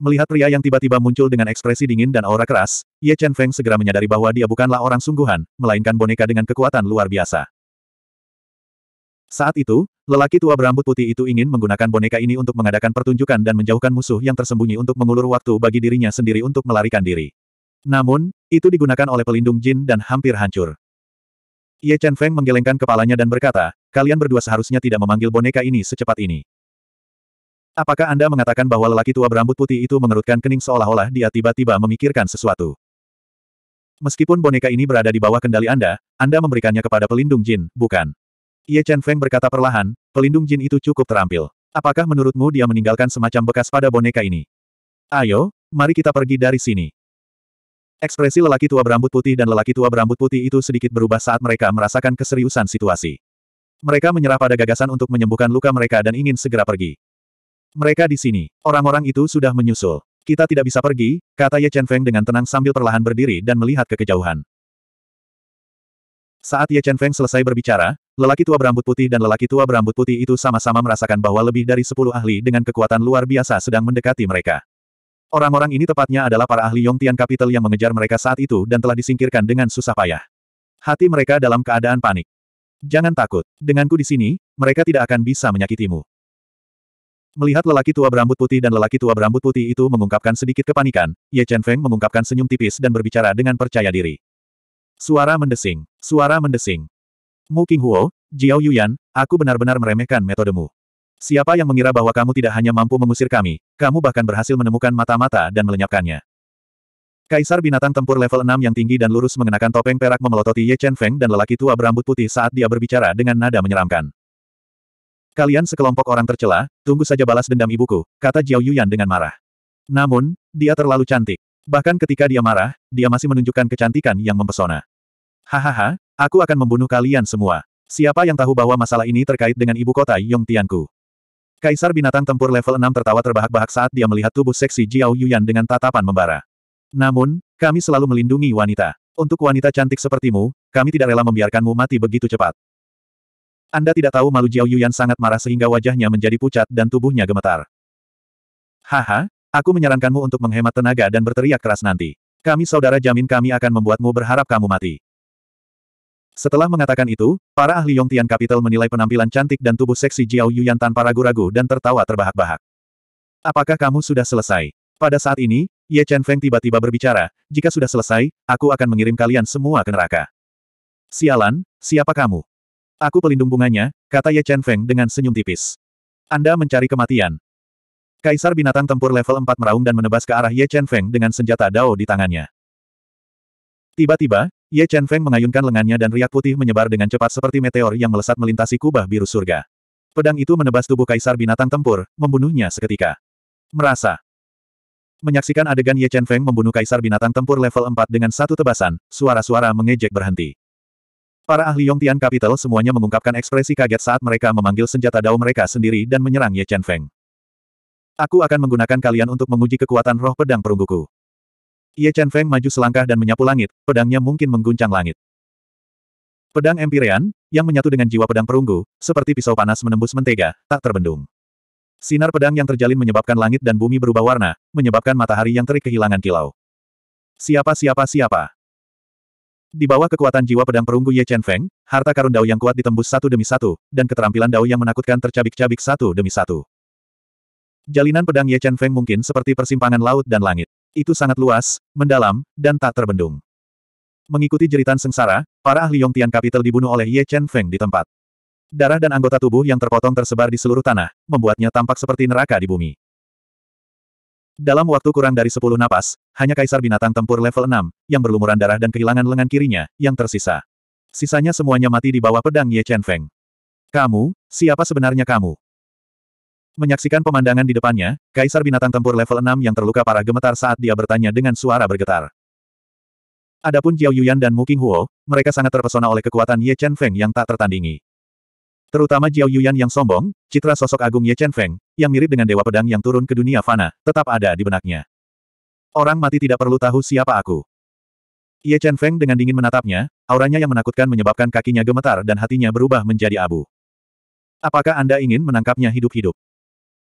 Melihat pria yang tiba-tiba muncul dengan ekspresi dingin dan aura keras, Ye Chen Feng segera menyadari bahwa dia bukanlah orang sungguhan, melainkan boneka dengan kekuatan luar biasa. Saat itu, lelaki tua berambut putih itu ingin menggunakan boneka ini untuk mengadakan pertunjukan dan menjauhkan musuh yang tersembunyi untuk mengulur waktu bagi dirinya sendiri untuk melarikan diri. Namun, itu digunakan oleh pelindung jin dan hampir hancur. Ye Chen Feng menggelengkan kepalanya dan berkata, kalian berdua seharusnya tidak memanggil boneka ini secepat ini. Apakah Anda mengatakan bahwa lelaki tua berambut putih itu mengerutkan kening seolah-olah dia tiba-tiba memikirkan sesuatu? Meskipun boneka ini berada di bawah kendali Anda, Anda memberikannya kepada pelindung jin, bukan? Ye Chen Feng berkata perlahan, pelindung jin itu cukup terampil. Apakah menurutmu dia meninggalkan semacam bekas pada boneka ini? Ayo, mari kita pergi dari sini. Ekspresi lelaki tua berambut putih dan lelaki tua berambut putih itu sedikit berubah saat mereka merasakan keseriusan situasi. Mereka menyerah pada gagasan untuk menyembuhkan luka mereka dan ingin segera pergi. Mereka di sini. Orang-orang itu sudah menyusul. Kita tidak bisa pergi, kata Ye Chen Feng dengan tenang sambil perlahan berdiri dan melihat ke kejauhan. Saat Ye Chen Feng selesai berbicara, lelaki tua berambut putih dan lelaki tua berambut putih itu sama-sama merasakan bahwa lebih dari sepuluh ahli dengan kekuatan luar biasa sedang mendekati mereka. Orang-orang ini tepatnya adalah para ahli Yongtian Capital yang mengejar mereka saat itu dan telah disingkirkan dengan susah payah. Hati mereka dalam keadaan panik. Jangan takut, denganku di sini, mereka tidak akan bisa menyakitimu. Melihat lelaki tua berambut putih dan lelaki tua berambut putih itu mengungkapkan sedikit kepanikan, Ye Chen Feng mengungkapkan senyum tipis dan berbicara dengan percaya diri. Suara mendesing, suara mendesing. Mu Qinghuo, Jiao Yuyan, aku benar-benar meremehkan metodemu. Siapa yang mengira bahwa kamu tidak hanya mampu mengusir kami, kamu bahkan berhasil menemukan mata-mata dan melenyapkannya. Kaisar binatang tempur level 6 yang tinggi dan lurus mengenakan topeng perak memelototi Ye Chen Feng dan lelaki tua berambut putih saat dia berbicara dengan nada menyeramkan. Kalian sekelompok orang tercela, tunggu saja balas dendam ibuku, kata Jiao Yuyan dengan marah. Namun, dia terlalu cantik. Bahkan ketika dia marah, dia masih menunjukkan kecantikan yang mempesona. Hahaha, aku akan membunuh kalian semua. Siapa yang tahu bahwa masalah ini terkait dengan ibu kota Yong Tianku? Kaisar binatang tempur level 6 tertawa terbahak-bahak saat dia melihat tubuh seksi Jiao Yuyan dengan tatapan membara. Namun, kami selalu melindungi wanita. Untuk wanita cantik sepertimu, kami tidak rela membiarkanmu mati begitu cepat. Anda tidak tahu malu Jiao Yuyan sangat marah sehingga wajahnya menjadi pucat dan tubuhnya gemetar. Haha, aku menyarankanmu untuk menghemat tenaga dan berteriak keras nanti. Kami saudara jamin kami akan membuatmu berharap kamu mati. Setelah mengatakan itu, para ahli Yongtian Capital menilai penampilan cantik dan tubuh seksi Jiao Yuyan tanpa ragu-ragu dan tertawa terbahak-bahak. Apakah kamu sudah selesai? Pada saat ini, Ye Chen Feng tiba-tiba berbicara, jika sudah selesai, aku akan mengirim kalian semua ke neraka. Sialan, siapa kamu? Aku pelindung bunganya, kata Ye Chen Feng dengan senyum tipis. Anda mencari kematian. Kaisar binatang tempur level 4 meraung dan menebas ke arah Ye Chen Feng dengan senjata dao di tangannya. Tiba-tiba, Ye Chen Feng mengayunkan lengannya dan riak putih menyebar dengan cepat seperti meteor yang melesat melintasi kubah biru surga. Pedang itu menebas tubuh kaisar binatang tempur, membunuhnya seketika. Merasa. Menyaksikan adegan Ye Chen Feng membunuh kaisar binatang tempur level 4 dengan satu tebasan, suara-suara mengejek berhenti. Para ahli Yongtian Capital semuanya mengungkapkan ekspresi kaget saat mereka memanggil senjata dao mereka sendiri dan menyerang Ye Chen Feng. Aku akan menggunakan kalian untuk menguji kekuatan roh pedang perungguku. Ye Chen Feng maju selangkah dan menyapu langit, pedangnya mungkin mengguncang langit. Pedang Empyrean, yang menyatu dengan jiwa pedang perunggu, seperti pisau panas menembus mentega, tak terbendung. Sinar pedang yang terjalin menyebabkan langit dan bumi berubah warna, menyebabkan matahari yang terik kehilangan kilau. Siapa siapa siapa? Di bawah kekuatan jiwa pedang perunggu Ye Chen Feng, harta karun Dao yang kuat ditembus satu demi satu, dan keterampilan Dao yang menakutkan tercabik-cabik satu demi satu. Jalinan pedang Ye Chen Feng mungkin seperti persimpangan laut dan langit itu sangat luas, mendalam, dan tak terbendung. Mengikuti jeritan sengsara, para ahli Yongtian Capital dibunuh oleh Ye Chen Feng di tempat. Darah dan anggota tubuh yang terpotong tersebar di seluruh tanah, membuatnya tampak seperti neraka di bumi. Dalam waktu kurang dari 10 napas, hanya kaisar binatang tempur level 6, yang berlumuran darah dan kehilangan lengan kirinya, yang tersisa. Sisanya semuanya mati di bawah pedang Ye Chen Feng. Kamu, siapa sebenarnya kamu? Menyaksikan pemandangan di depannya, Kaisar Binatang Tempur level 6 yang terluka parah gemetar saat dia bertanya dengan suara bergetar. Adapun Jiao Yuyan dan Mu King Huo, mereka sangat terpesona oleh kekuatan Ye Chen Feng yang tak tertandingi. Terutama Jiao Yuyan yang sombong, citra sosok agung Ye Chen Feng, yang mirip dengan dewa pedang yang turun ke dunia fana, tetap ada di benaknya. Orang mati tidak perlu tahu siapa aku. Ye Chen Feng dengan dingin menatapnya, auranya yang menakutkan menyebabkan kakinya gemetar dan hatinya berubah menjadi abu. Apakah Anda ingin menangkapnya hidup-hidup?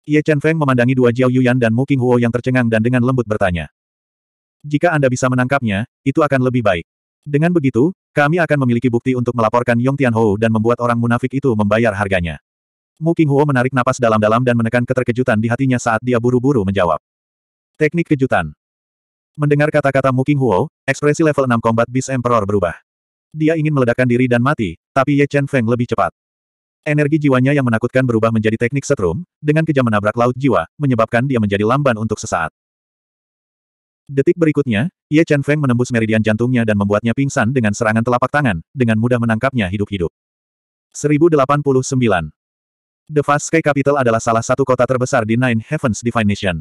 Ye Chen Feng memandangi dua Jiao Yuyan dan Mu King Huo yang tercengang dan dengan lembut bertanya. Jika Anda bisa menangkapnya, itu akan lebih baik. Dengan begitu, kami akan memiliki bukti untuk melaporkan Yong Tian Tianhou dan membuat orang munafik itu membayar harganya. Mu King Huo menarik napas dalam-dalam dan menekan keterkejutan di hatinya saat dia buru-buru menjawab. Teknik kejutan. Mendengar kata-kata Mu King Huo, ekspresi level 6 Combat bis Emperor berubah. Dia ingin meledakkan diri dan mati, tapi Ye Chen Feng lebih cepat. Energi jiwanya yang menakutkan berubah menjadi teknik setrum, dengan kejam menabrak laut jiwa, menyebabkan dia menjadi lamban untuk sesaat. Detik berikutnya, Ye Chen Feng menembus meridian jantungnya dan membuatnya pingsan dengan serangan telapak tangan, dengan mudah menangkapnya hidup-hidup. 1089. The Fast Sky Capital adalah salah satu kota terbesar di Nine Heavens Divine Nation.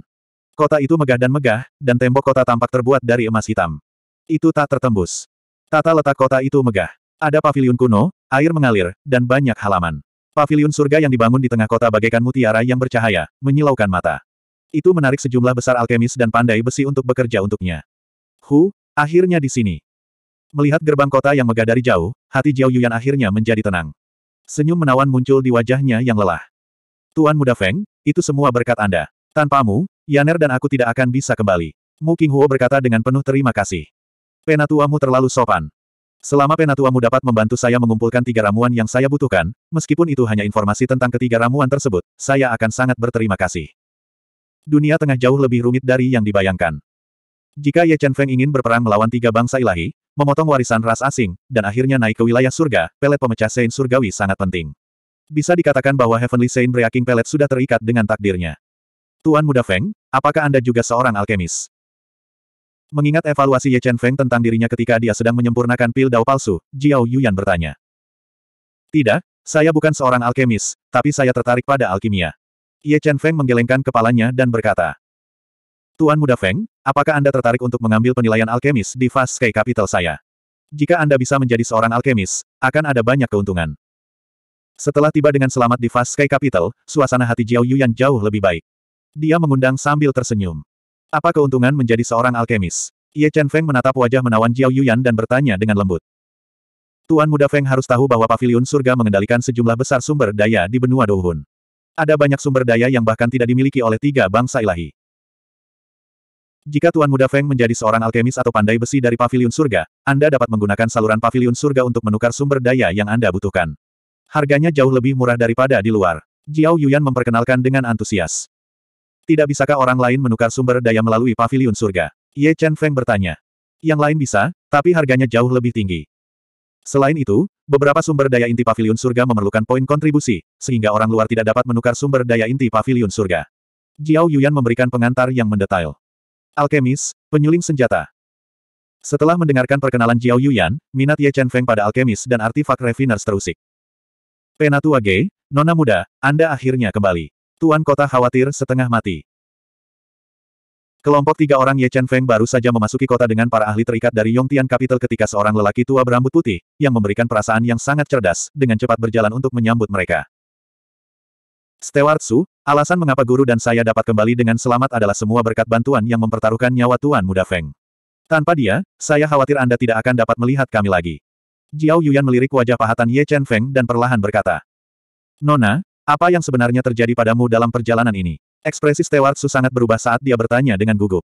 Kota itu megah dan megah, dan tembok kota tampak terbuat dari emas hitam. Itu tak tertembus. Tata letak kota itu megah. Ada paviliun kuno, air mengalir, dan banyak halaman. Pavilion surga yang dibangun di tengah kota bagaikan mutiara yang bercahaya, menyilaukan mata. Itu menarik sejumlah besar alkemis dan pandai besi untuk bekerja untuknya. Hu, akhirnya di sini. Melihat gerbang kota yang megah dari jauh, hati Jiao Yuyan akhirnya menjadi tenang. Senyum menawan muncul di wajahnya yang lelah. Tuan Muda Feng, itu semua berkat Anda. Tanpamu, Yaner dan aku tidak akan bisa kembali. Mu Qinghuo berkata dengan penuh terima kasih. Penatuamu terlalu sopan. Selama penatuamu dapat membantu saya mengumpulkan tiga ramuan yang saya butuhkan, meskipun itu hanya informasi tentang ketiga ramuan tersebut, saya akan sangat berterima kasih. Dunia tengah jauh lebih rumit dari yang dibayangkan. Jika Ye Chen Feng ingin berperang melawan tiga bangsa ilahi, memotong warisan ras asing, dan akhirnya naik ke wilayah surga, pelet pemecah sein surgawi sangat penting. Bisa dikatakan bahwa Heavenly Sein Breaking Pelet sudah terikat dengan takdirnya. Tuan Muda Feng, apakah Anda juga seorang alkemis? Mengingat evaluasi Ye Chen Feng tentang dirinya ketika dia sedang menyempurnakan pil dao palsu, Jiao Yuyan bertanya. Tidak, saya bukan seorang alkemis, tapi saya tertarik pada alkimia. Ye Chen Feng menggelengkan kepalanya dan berkata. Tuan Muda Feng, apakah Anda tertarik untuk mengambil penilaian alkemis di Fast Sky Capital saya? Jika Anda bisa menjadi seorang alkemis, akan ada banyak keuntungan. Setelah tiba dengan selamat di Fast Sky Capital, suasana hati Jiao Yuyan jauh lebih baik. Dia mengundang sambil tersenyum. Apa keuntungan menjadi seorang alkemis? Ye Chen Feng menatap wajah menawan Jiao Yuyan dan bertanya dengan lembut. Tuan muda Feng harus tahu bahwa pavilion surga mengendalikan sejumlah besar sumber daya di benua Douhun. Ada banyak sumber daya yang bahkan tidak dimiliki oleh tiga bangsa ilahi. Jika Tuan Muda Feng menjadi seorang alkemis atau pandai besi dari pavilion surga, Anda dapat menggunakan saluran pavilion surga untuk menukar sumber daya yang Anda butuhkan. Harganya jauh lebih murah daripada di luar. Jiao Yuyan memperkenalkan dengan antusias. Tidak bisakah orang lain menukar sumber daya melalui pavilion surga? Ye Chen Feng bertanya. Yang lain bisa, tapi harganya jauh lebih tinggi. Selain itu, beberapa sumber daya inti pavilion surga memerlukan poin kontribusi, sehingga orang luar tidak dapat menukar sumber daya inti pavilion surga. Jiao Yuan memberikan pengantar yang mendetail. Alkemis, penyuling senjata. Setelah mendengarkan perkenalan Jiao Yuan, minat Ye Chen Feng pada alkemis dan artifak refiners terusik. Penatua Ge, Nona Muda, Anda akhirnya kembali. Tuan kota khawatir setengah mati. Kelompok tiga orang Ye Chen Feng baru saja memasuki kota dengan para ahli terikat dari Yongtian Capital ketika seorang lelaki tua berambut putih, yang memberikan perasaan yang sangat cerdas, dengan cepat berjalan untuk menyambut mereka. Stewart Su, alasan mengapa guru dan saya dapat kembali dengan selamat adalah semua berkat bantuan yang mempertaruhkan nyawa Tuan Muda Feng. Tanpa dia, saya khawatir Anda tidak akan dapat melihat kami lagi. Jiao Yuan melirik wajah pahatan Ye Chen Feng dan perlahan berkata. Nona, apa yang sebenarnya terjadi padamu dalam perjalanan ini? Ekspresi Stewart Su sangat berubah saat dia bertanya dengan gugup.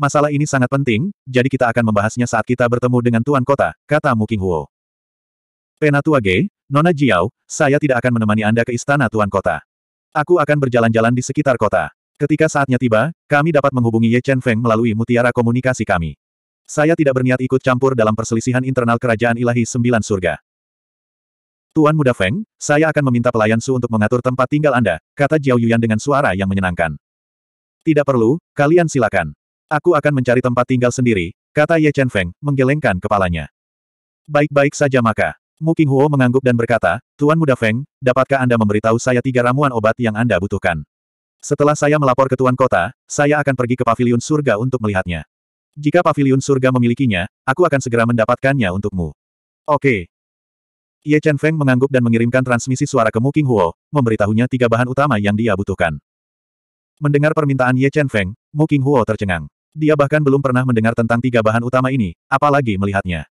Masalah ini sangat penting, jadi kita akan membahasnya saat kita bertemu dengan Tuan Kota, kata Mu Huo. Penatua Ge, Nona Jiao, saya tidak akan menemani Anda ke istana Tuan Kota. Aku akan berjalan-jalan di sekitar kota. Ketika saatnya tiba, kami dapat menghubungi Ye Chen Feng melalui mutiara komunikasi kami. Saya tidak berniat ikut campur dalam perselisihan internal kerajaan ilahi sembilan surga. Tuan Muda Feng, saya akan meminta pelayan Su untuk mengatur tempat tinggal Anda, kata Jiao Yuyan dengan suara yang menyenangkan. Tidak perlu, kalian silakan. Aku akan mencari tempat tinggal sendiri, kata Ye Chen Feng, menggelengkan kepalanya. Baik-baik saja maka. Mu King Huo mengangguk dan berkata, Tuan Muda Feng, dapatkah Anda memberitahu saya tiga ramuan obat yang Anda butuhkan? Setelah saya melapor ke Tuan Kota, saya akan pergi ke Paviliun Surga untuk melihatnya. Jika Paviliun Surga memilikinya, aku akan segera mendapatkannya untukmu. Oke, Ye Chen Feng mengangguk dan mengirimkan transmisi suara ke Mu King Huo, memberitahunya tiga bahan utama yang dia butuhkan. Mendengar permintaan Ye Chen Feng, Mu King Huo tercengang. Dia bahkan belum pernah mendengar tentang tiga bahan utama ini, apalagi melihatnya.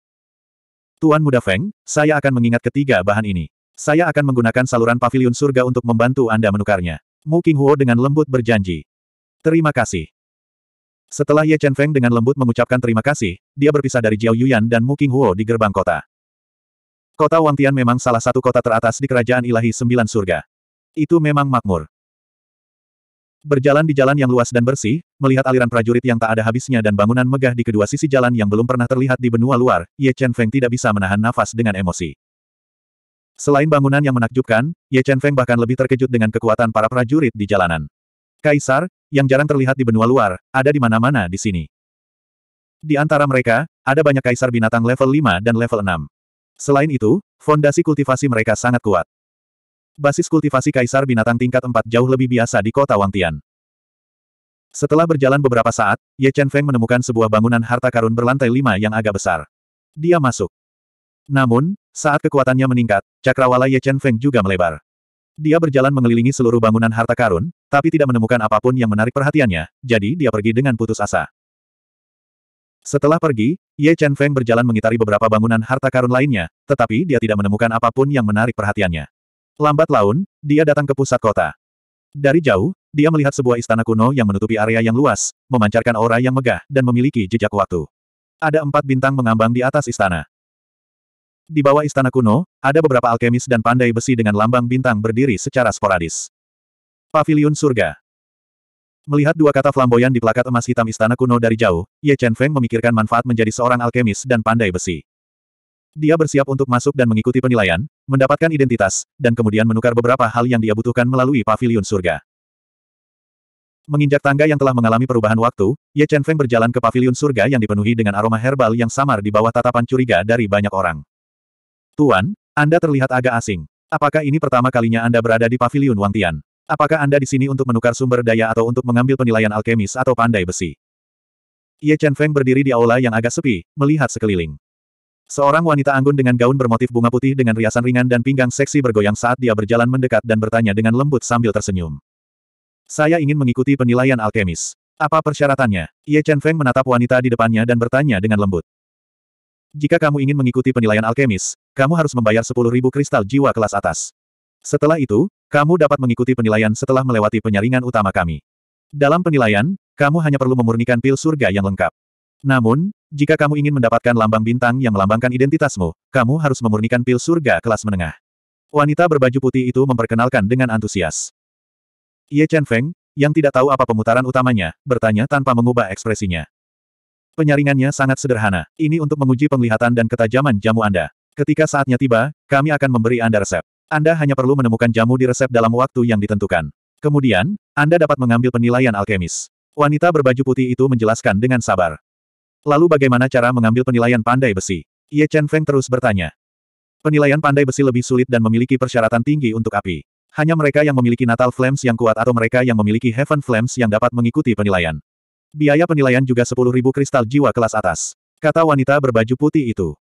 Tuan Muda Feng, saya akan mengingat ketiga bahan ini. Saya akan menggunakan saluran pavilion surga untuk membantu Anda menukarnya. Mu King Huo dengan lembut berjanji. Terima kasih. Setelah Ye Chen Feng dengan lembut mengucapkan terima kasih, dia berpisah dari Jiao Yuyan dan Mu King Huo di gerbang kota. Kota Wangtian memang salah satu kota teratas di Kerajaan Ilahi Sembilan Surga. Itu memang makmur. Berjalan di jalan yang luas dan bersih, melihat aliran prajurit yang tak ada habisnya dan bangunan megah di kedua sisi jalan yang belum pernah terlihat di benua luar, Ye Chen Feng tidak bisa menahan nafas dengan emosi. Selain bangunan yang menakjubkan, Ye Chen Feng bahkan lebih terkejut dengan kekuatan para prajurit di jalanan. Kaisar, yang jarang terlihat di benua luar, ada di mana-mana di sini. Di antara mereka, ada banyak kaisar binatang level 5 dan level 6. Selain itu, fondasi kultivasi mereka sangat kuat. Basis kultivasi kaisar binatang tingkat 4 jauh lebih biasa di kota Wangtian. Setelah berjalan beberapa saat, Ye Chen Feng menemukan sebuah bangunan harta karun berlantai lima yang agak besar. Dia masuk. Namun, saat kekuatannya meningkat, cakrawala Ye Chen Feng juga melebar. Dia berjalan mengelilingi seluruh bangunan harta karun, tapi tidak menemukan apapun yang menarik perhatiannya, jadi dia pergi dengan putus asa. Setelah pergi, Ye Chen Feng berjalan mengitari beberapa bangunan harta karun lainnya, tetapi dia tidak menemukan apapun yang menarik perhatiannya. Lambat laun, dia datang ke pusat kota. Dari jauh, dia melihat sebuah istana kuno yang menutupi area yang luas, memancarkan aura yang megah, dan memiliki jejak waktu. Ada empat bintang mengambang di atas istana. Di bawah istana kuno, ada beberapa alkemis dan pandai besi dengan lambang bintang berdiri secara sporadis. Paviliun Surga Melihat dua kata flamboyan di plakat emas hitam istana kuno dari jauh, Ye Chen Feng memikirkan manfaat menjadi seorang alkemis dan pandai besi. Dia bersiap untuk masuk dan mengikuti penilaian, mendapatkan identitas, dan kemudian menukar beberapa hal yang dia butuhkan melalui pavilion surga. Menginjak tangga yang telah mengalami perubahan waktu, Ye Chen Feng berjalan ke pavilion surga yang dipenuhi dengan aroma herbal yang samar di bawah tatapan curiga dari banyak orang. Tuan, Anda terlihat agak asing. Apakah ini pertama kalinya Anda berada di pavilion Tian? Apakah Anda di sini untuk menukar sumber daya atau untuk mengambil penilaian alkemis atau pandai besi? Ye Chen Feng berdiri di aula yang agak sepi, melihat sekeliling. Seorang wanita anggun dengan gaun bermotif bunga putih dengan riasan ringan dan pinggang seksi bergoyang saat dia berjalan mendekat dan bertanya dengan lembut sambil tersenyum. Saya ingin mengikuti penilaian alkemis. Apa persyaratannya? Ye Chen Feng menatap wanita di depannya dan bertanya dengan lembut. Jika kamu ingin mengikuti penilaian alkemis, kamu harus membayar 10.000 kristal jiwa kelas atas. Setelah itu, kamu dapat mengikuti penilaian setelah melewati penyaringan utama kami. Dalam penilaian, kamu hanya perlu memurnikan pil surga yang lengkap. Namun, jika kamu ingin mendapatkan lambang bintang yang melambangkan identitasmu, kamu harus memurnikan pil surga kelas menengah. Wanita berbaju putih itu memperkenalkan dengan antusias. Ye Chen Feng, yang tidak tahu apa pemutaran utamanya, bertanya tanpa mengubah ekspresinya. Penyaringannya sangat sederhana. Ini untuk menguji penglihatan dan ketajaman jamu Anda. Ketika saatnya tiba, kami akan memberi Anda resep. Anda hanya perlu menemukan jamu di resep dalam waktu yang ditentukan. Kemudian, Anda dapat mengambil penilaian alkemis. Wanita berbaju putih itu menjelaskan dengan sabar. Lalu bagaimana cara mengambil penilaian pandai besi? Ye Chen Feng terus bertanya. Penilaian pandai besi lebih sulit dan memiliki persyaratan tinggi untuk api. Hanya mereka yang memiliki natal flames yang kuat atau mereka yang memiliki heaven flames yang dapat mengikuti penilaian. Biaya penilaian juga 10.000 kristal jiwa kelas atas. Kata wanita berbaju putih itu.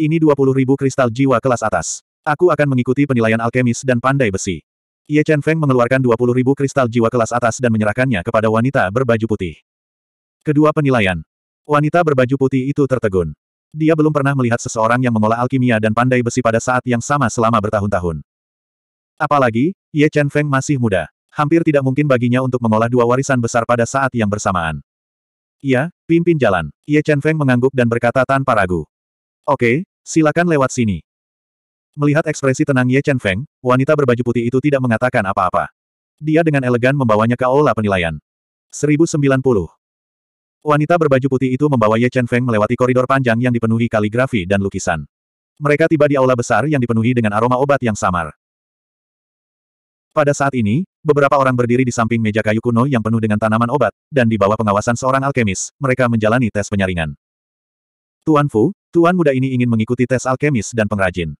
Ini 20.000 kristal jiwa kelas atas. Aku akan mengikuti penilaian alkemis dan pandai besi. Ye Chen Feng mengeluarkan 20 ribu kristal jiwa kelas atas dan menyerahkannya kepada wanita berbaju putih. Kedua penilaian. Wanita berbaju putih itu tertegun. Dia belum pernah melihat seseorang yang mengolah alkimia dan pandai besi pada saat yang sama selama bertahun-tahun. Apalagi, Ye Chen Feng masih muda. Hampir tidak mungkin baginya untuk mengolah dua warisan besar pada saat yang bersamaan. Ya, pimpin jalan. Ye Chen Feng mengangguk dan berkata tanpa ragu. Oke, silakan lewat sini. Melihat ekspresi tenang Ye Chen Feng, wanita berbaju putih itu tidak mengatakan apa-apa. Dia dengan elegan membawanya ke aula penilaian. 1090. Wanita berbaju putih itu membawa Ye Chen Feng melewati koridor panjang yang dipenuhi kaligrafi dan lukisan. Mereka tiba di aula besar yang dipenuhi dengan aroma obat yang samar. Pada saat ini, beberapa orang berdiri di samping meja kayu kuno yang penuh dengan tanaman obat, dan di bawah pengawasan seorang alkemis, mereka menjalani tes penyaringan. Tuan Fu, tuan muda ini ingin mengikuti tes alkemis dan pengrajin.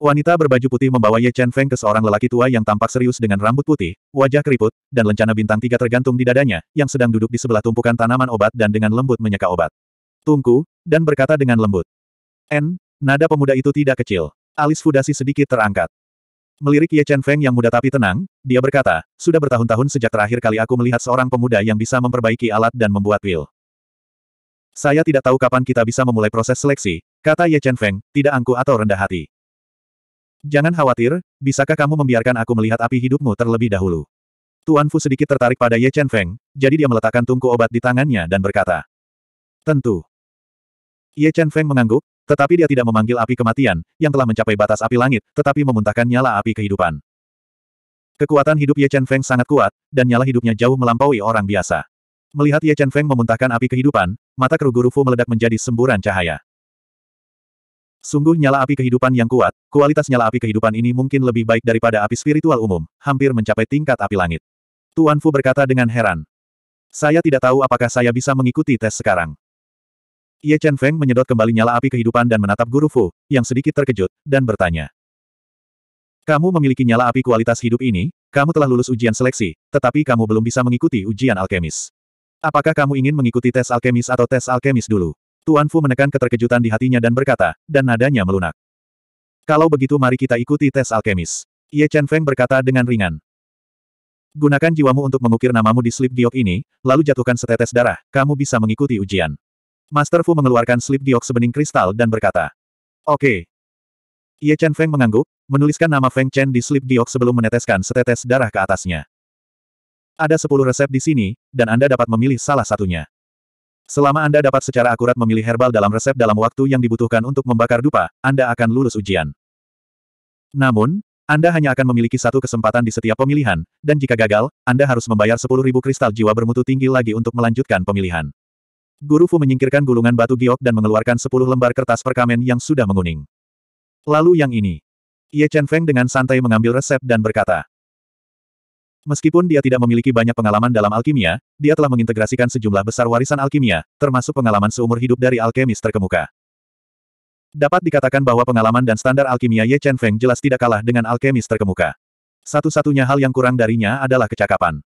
Wanita berbaju putih membawa Ye Chen Feng ke seorang lelaki tua yang tampak serius dengan rambut putih, wajah keriput, dan lencana bintang tiga tergantung di dadanya, yang sedang duduk di sebelah tumpukan tanaman obat dan dengan lembut menyeka obat. Tungku, dan berkata dengan lembut. N, nada pemuda itu tidak kecil. Alis Fudasi sedikit terangkat. Melirik Ye Chen Feng yang muda tapi tenang, dia berkata, sudah bertahun-tahun sejak terakhir kali aku melihat seorang pemuda yang bisa memperbaiki alat dan membuat pil. Saya tidak tahu kapan kita bisa memulai proses seleksi, kata Ye Chen Feng, tidak angku atau rendah hati. Jangan khawatir, bisakah kamu membiarkan aku melihat api hidupmu terlebih dahulu? Tuan Fu sedikit tertarik pada Ye Chen Feng, jadi dia meletakkan tungku obat di tangannya dan berkata. Tentu. Ye Chen Feng mengangguk, tetapi dia tidak memanggil api kematian, yang telah mencapai batas api langit, tetapi memuntahkan nyala api kehidupan. Kekuatan hidup Ye Chen Feng sangat kuat, dan nyala hidupnya jauh melampaui orang biasa. Melihat Ye Chen Feng memuntahkan api kehidupan, mata Fu meledak menjadi semburan cahaya. Sungguh nyala api kehidupan yang kuat, kualitas nyala api kehidupan ini mungkin lebih baik daripada api spiritual umum, hampir mencapai tingkat api langit. Tuan Fu berkata dengan heran. Saya tidak tahu apakah saya bisa mengikuti tes sekarang. Ye Chen Feng menyedot kembali nyala api kehidupan dan menatap Guru Fu, yang sedikit terkejut, dan bertanya. Kamu memiliki nyala api kualitas hidup ini, kamu telah lulus ujian seleksi, tetapi kamu belum bisa mengikuti ujian alkemis. Apakah kamu ingin mengikuti tes alkemis atau tes alkemis dulu? Tuan Fu menekan keterkejutan di hatinya dan berkata, dan nadanya melunak. Kalau begitu mari kita ikuti tes alkemis. Ye Chen Feng berkata dengan ringan. Gunakan jiwamu untuk mengukir namamu di slip giok ini, lalu jatuhkan setetes darah, kamu bisa mengikuti ujian. Master Fu mengeluarkan slip giok sebening kristal dan berkata. Oke. Ye Chen Feng mengangguk, menuliskan nama Feng Chen di slip giok sebelum meneteskan setetes darah ke atasnya. Ada sepuluh resep di sini, dan Anda dapat memilih salah satunya. Selama Anda dapat secara akurat memilih herbal dalam resep dalam waktu yang dibutuhkan untuk membakar dupa, Anda akan lulus ujian. Namun, Anda hanya akan memiliki satu kesempatan di setiap pemilihan, dan jika gagal, Anda harus membayar 10.000 kristal jiwa bermutu tinggi lagi untuk melanjutkan pemilihan. Guru Fu menyingkirkan gulungan batu giok dan mengeluarkan 10 lembar kertas perkamen yang sudah menguning. Lalu yang ini. Ye Chen Feng dengan santai mengambil resep dan berkata, Meskipun dia tidak memiliki banyak pengalaman dalam alkimia, dia telah mengintegrasikan sejumlah besar warisan alkimia, termasuk pengalaman seumur hidup dari alkemis terkemuka. Dapat dikatakan bahwa pengalaman dan standar alkimia Ye Chen Feng jelas tidak kalah dengan alkemis terkemuka. Satu-satunya hal yang kurang darinya adalah kecakapan.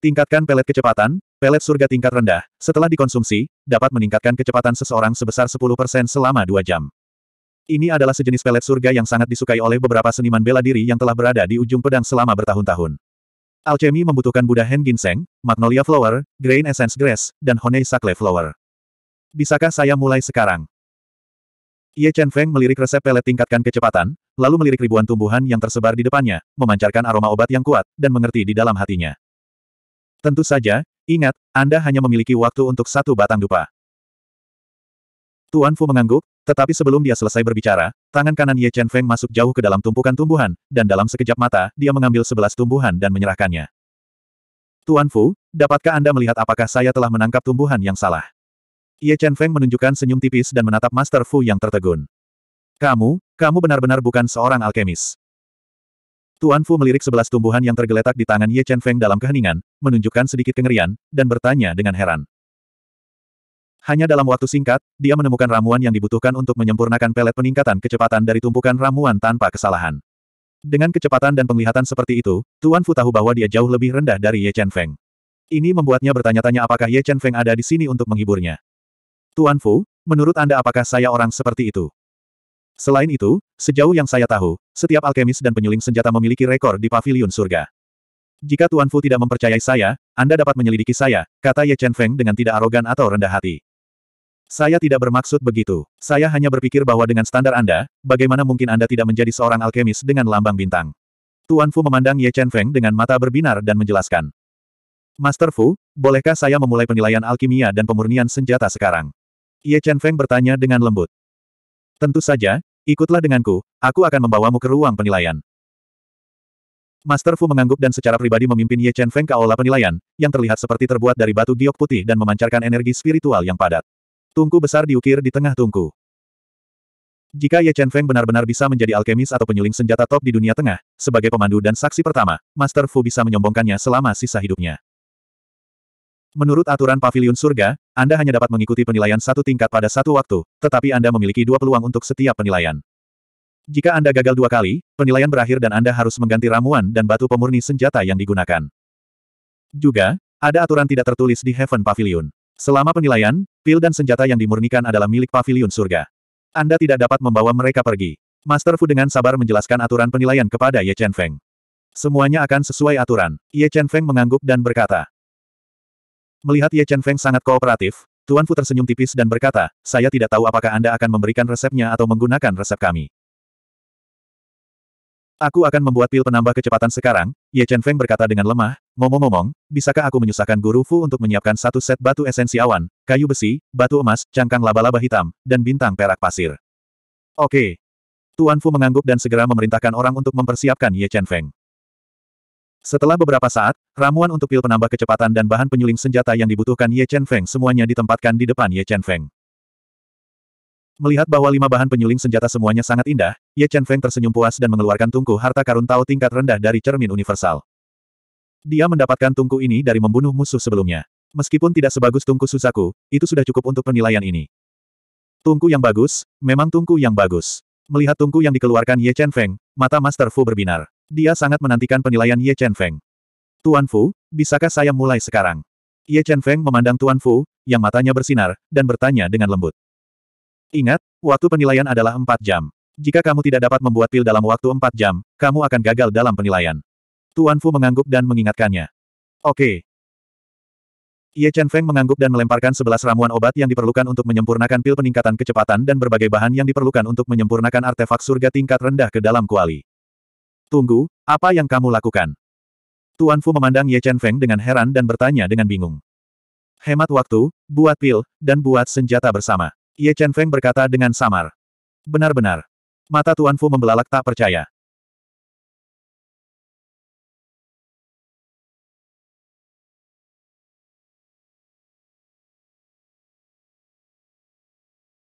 Tingkatkan pelet kecepatan, pelet surga tingkat rendah, setelah dikonsumsi, dapat meningkatkan kecepatan seseorang sebesar 10% selama 2 jam. Ini adalah sejenis pelet surga yang sangat disukai oleh beberapa seniman bela diri yang telah berada di ujung pedang selama bertahun-tahun. Alchemy membutuhkan Buddha Hen Ginseng, Magnolia Flower, Grain Essence Grass, dan Honey Sakle Flower. Bisakah saya mulai sekarang? Ye Chen Feng melirik resep pelet tingkatkan kecepatan, lalu melirik ribuan tumbuhan yang tersebar di depannya, memancarkan aroma obat yang kuat, dan mengerti di dalam hatinya. Tentu saja, ingat, Anda hanya memiliki waktu untuk satu batang dupa. Tuan Fu mengangguk, tetapi sebelum dia selesai berbicara, tangan kanan Ye Chen Feng masuk jauh ke dalam tumpukan tumbuhan, dan dalam sekejap mata, dia mengambil sebelas tumbuhan dan menyerahkannya. Tuan Fu, dapatkah Anda melihat apakah saya telah menangkap tumbuhan yang salah? Ye Chen Feng menunjukkan senyum tipis dan menatap Master Fu yang tertegun. Kamu, kamu benar-benar bukan seorang alkemis. Tuan Fu melirik sebelas tumbuhan yang tergeletak di tangan Ye Chen Feng dalam keheningan, menunjukkan sedikit kengerian, dan bertanya dengan heran. Hanya dalam waktu singkat, dia menemukan ramuan yang dibutuhkan untuk menyempurnakan pelet peningkatan kecepatan dari tumpukan ramuan tanpa kesalahan. Dengan kecepatan dan penglihatan seperti itu, Tuan Fu tahu bahwa dia jauh lebih rendah dari Ye Chen Feng. Ini membuatnya bertanya-tanya apakah Ye Chen Feng ada di sini untuk menghiburnya. Tuan Fu, menurut Anda apakah saya orang seperti itu? Selain itu, sejauh yang saya tahu, setiap alkemis dan penyuling senjata memiliki rekor di Paviliun surga. Jika Tuan Fu tidak mempercayai saya, Anda dapat menyelidiki saya, kata Ye Chen Feng dengan tidak arogan atau rendah hati. Saya tidak bermaksud begitu. Saya hanya berpikir bahwa dengan standar Anda, bagaimana mungkin Anda tidak menjadi seorang alkemis dengan lambang bintang? Tuan Fu memandang Ye Chen Feng dengan mata berbinar dan menjelaskan. Master Fu, bolehkah saya memulai penilaian alkimia dan pemurnian senjata sekarang? Ye Chen Feng bertanya dengan lembut. Tentu saja, ikutlah denganku, aku akan membawamu ke ruang penilaian. Master Fu mengangguk dan secara pribadi memimpin Ye Chen Feng ke aula penilaian, yang terlihat seperti terbuat dari batu giok putih dan memancarkan energi spiritual yang padat. Tungku besar diukir di tengah tungku. Jika Ye Chen Feng benar-benar bisa menjadi alkemis atau penyuling senjata top di dunia tengah, sebagai pemandu dan saksi pertama, Master Fu bisa menyombongkannya selama sisa hidupnya. Menurut aturan pavilion surga, Anda hanya dapat mengikuti penilaian satu tingkat pada satu waktu, tetapi Anda memiliki dua peluang untuk setiap penilaian. Jika Anda gagal dua kali, penilaian berakhir dan Anda harus mengganti ramuan dan batu pemurni senjata yang digunakan. Juga, ada aturan tidak tertulis di Heaven Pavilion. Selama penilaian, Pil dan senjata yang dimurnikan adalah milik pavilion surga. Anda tidak dapat membawa mereka pergi. Master Fu dengan sabar menjelaskan aturan penilaian kepada Ye Chen Feng. Semuanya akan sesuai aturan. Ye Chen Feng mengangguk dan berkata. Melihat Ye Chen Feng sangat kooperatif, Tuan Fu tersenyum tipis dan berkata, saya tidak tahu apakah Anda akan memberikan resepnya atau menggunakan resep kami. Aku akan membuat pil penambah kecepatan sekarang, Ye Chen Feng berkata dengan lemah, ngomong-ngomong, bisakah aku menyusahkan Guru Fu untuk menyiapkan satu set batu esensi awan, kayu besi, batu emas, cangkang laba-laba hitam, dan bintang perak pasir. Oke. Tuan Fu mengangguk dan segera memerintahkan orang untuk mempersiapkan Ye Chen Feng. Setelah beberapa saat, ramuan untuk pil penambah kecepatan dan bahan penyuling senjata yang dibutuhkan Ye Chen Feng semuanya ditempatkan di depan Ye Chen Feng. Melihat bahwa lima bahan penyuling senjata semuanya sangat indah, Ye Chen Feng tersenyum puas dan mengeluarkan tungku harta karun Tao tingkat rendah dari cermin universal. Dia mendapatkan tungku ini dari membunuh musuh sebelumnya. Meskipun tidak sebagus tungku Susaku, itu sudah cukup untuk penilaian ini. Tungku yang bagus, memang tungku yang bagus. Melihat tungku yang dikeluarkan Ye Chen Feng, mata Master Fu berbinar. Dia sangat menantikan penilaian Ye Chen Feng. Tuan Fu, bisakah saya mulai sekarang? Ye Chen Feng memandang Tuan Fu, yang matanya bersinar, dan bertanya dengan lembut. Ingat, waktu penilaian adalah 4 jam. Jika kamu tidak dapat membuat pil dalam waktu 4 jam, kamu akan gagal dalam penilaian. Tuan Fu mengangguk dan mengingatkannya. Oke. Ye Chen Feng mengangguk dan melemparkan sebelas ramuan obat yang diperlukan untuk menyempurnakan pil peningkatan kecepatan dan berbagai bahan yang diperlukan untuk menyempurnakan artefak surga tingkat rendah ke dalam kuali. Tunggu, apa yang kamu lakukan? Tuan Fu memandang Ye Chen Feng dengan heran dan bertanya dengan bingung. Hemat waktu, buat pil, dan buat senjata bersama. Ye Chen Feng berkata dengan samar. Benar-benar. Mata Tuan Fu membelalak tak percaya.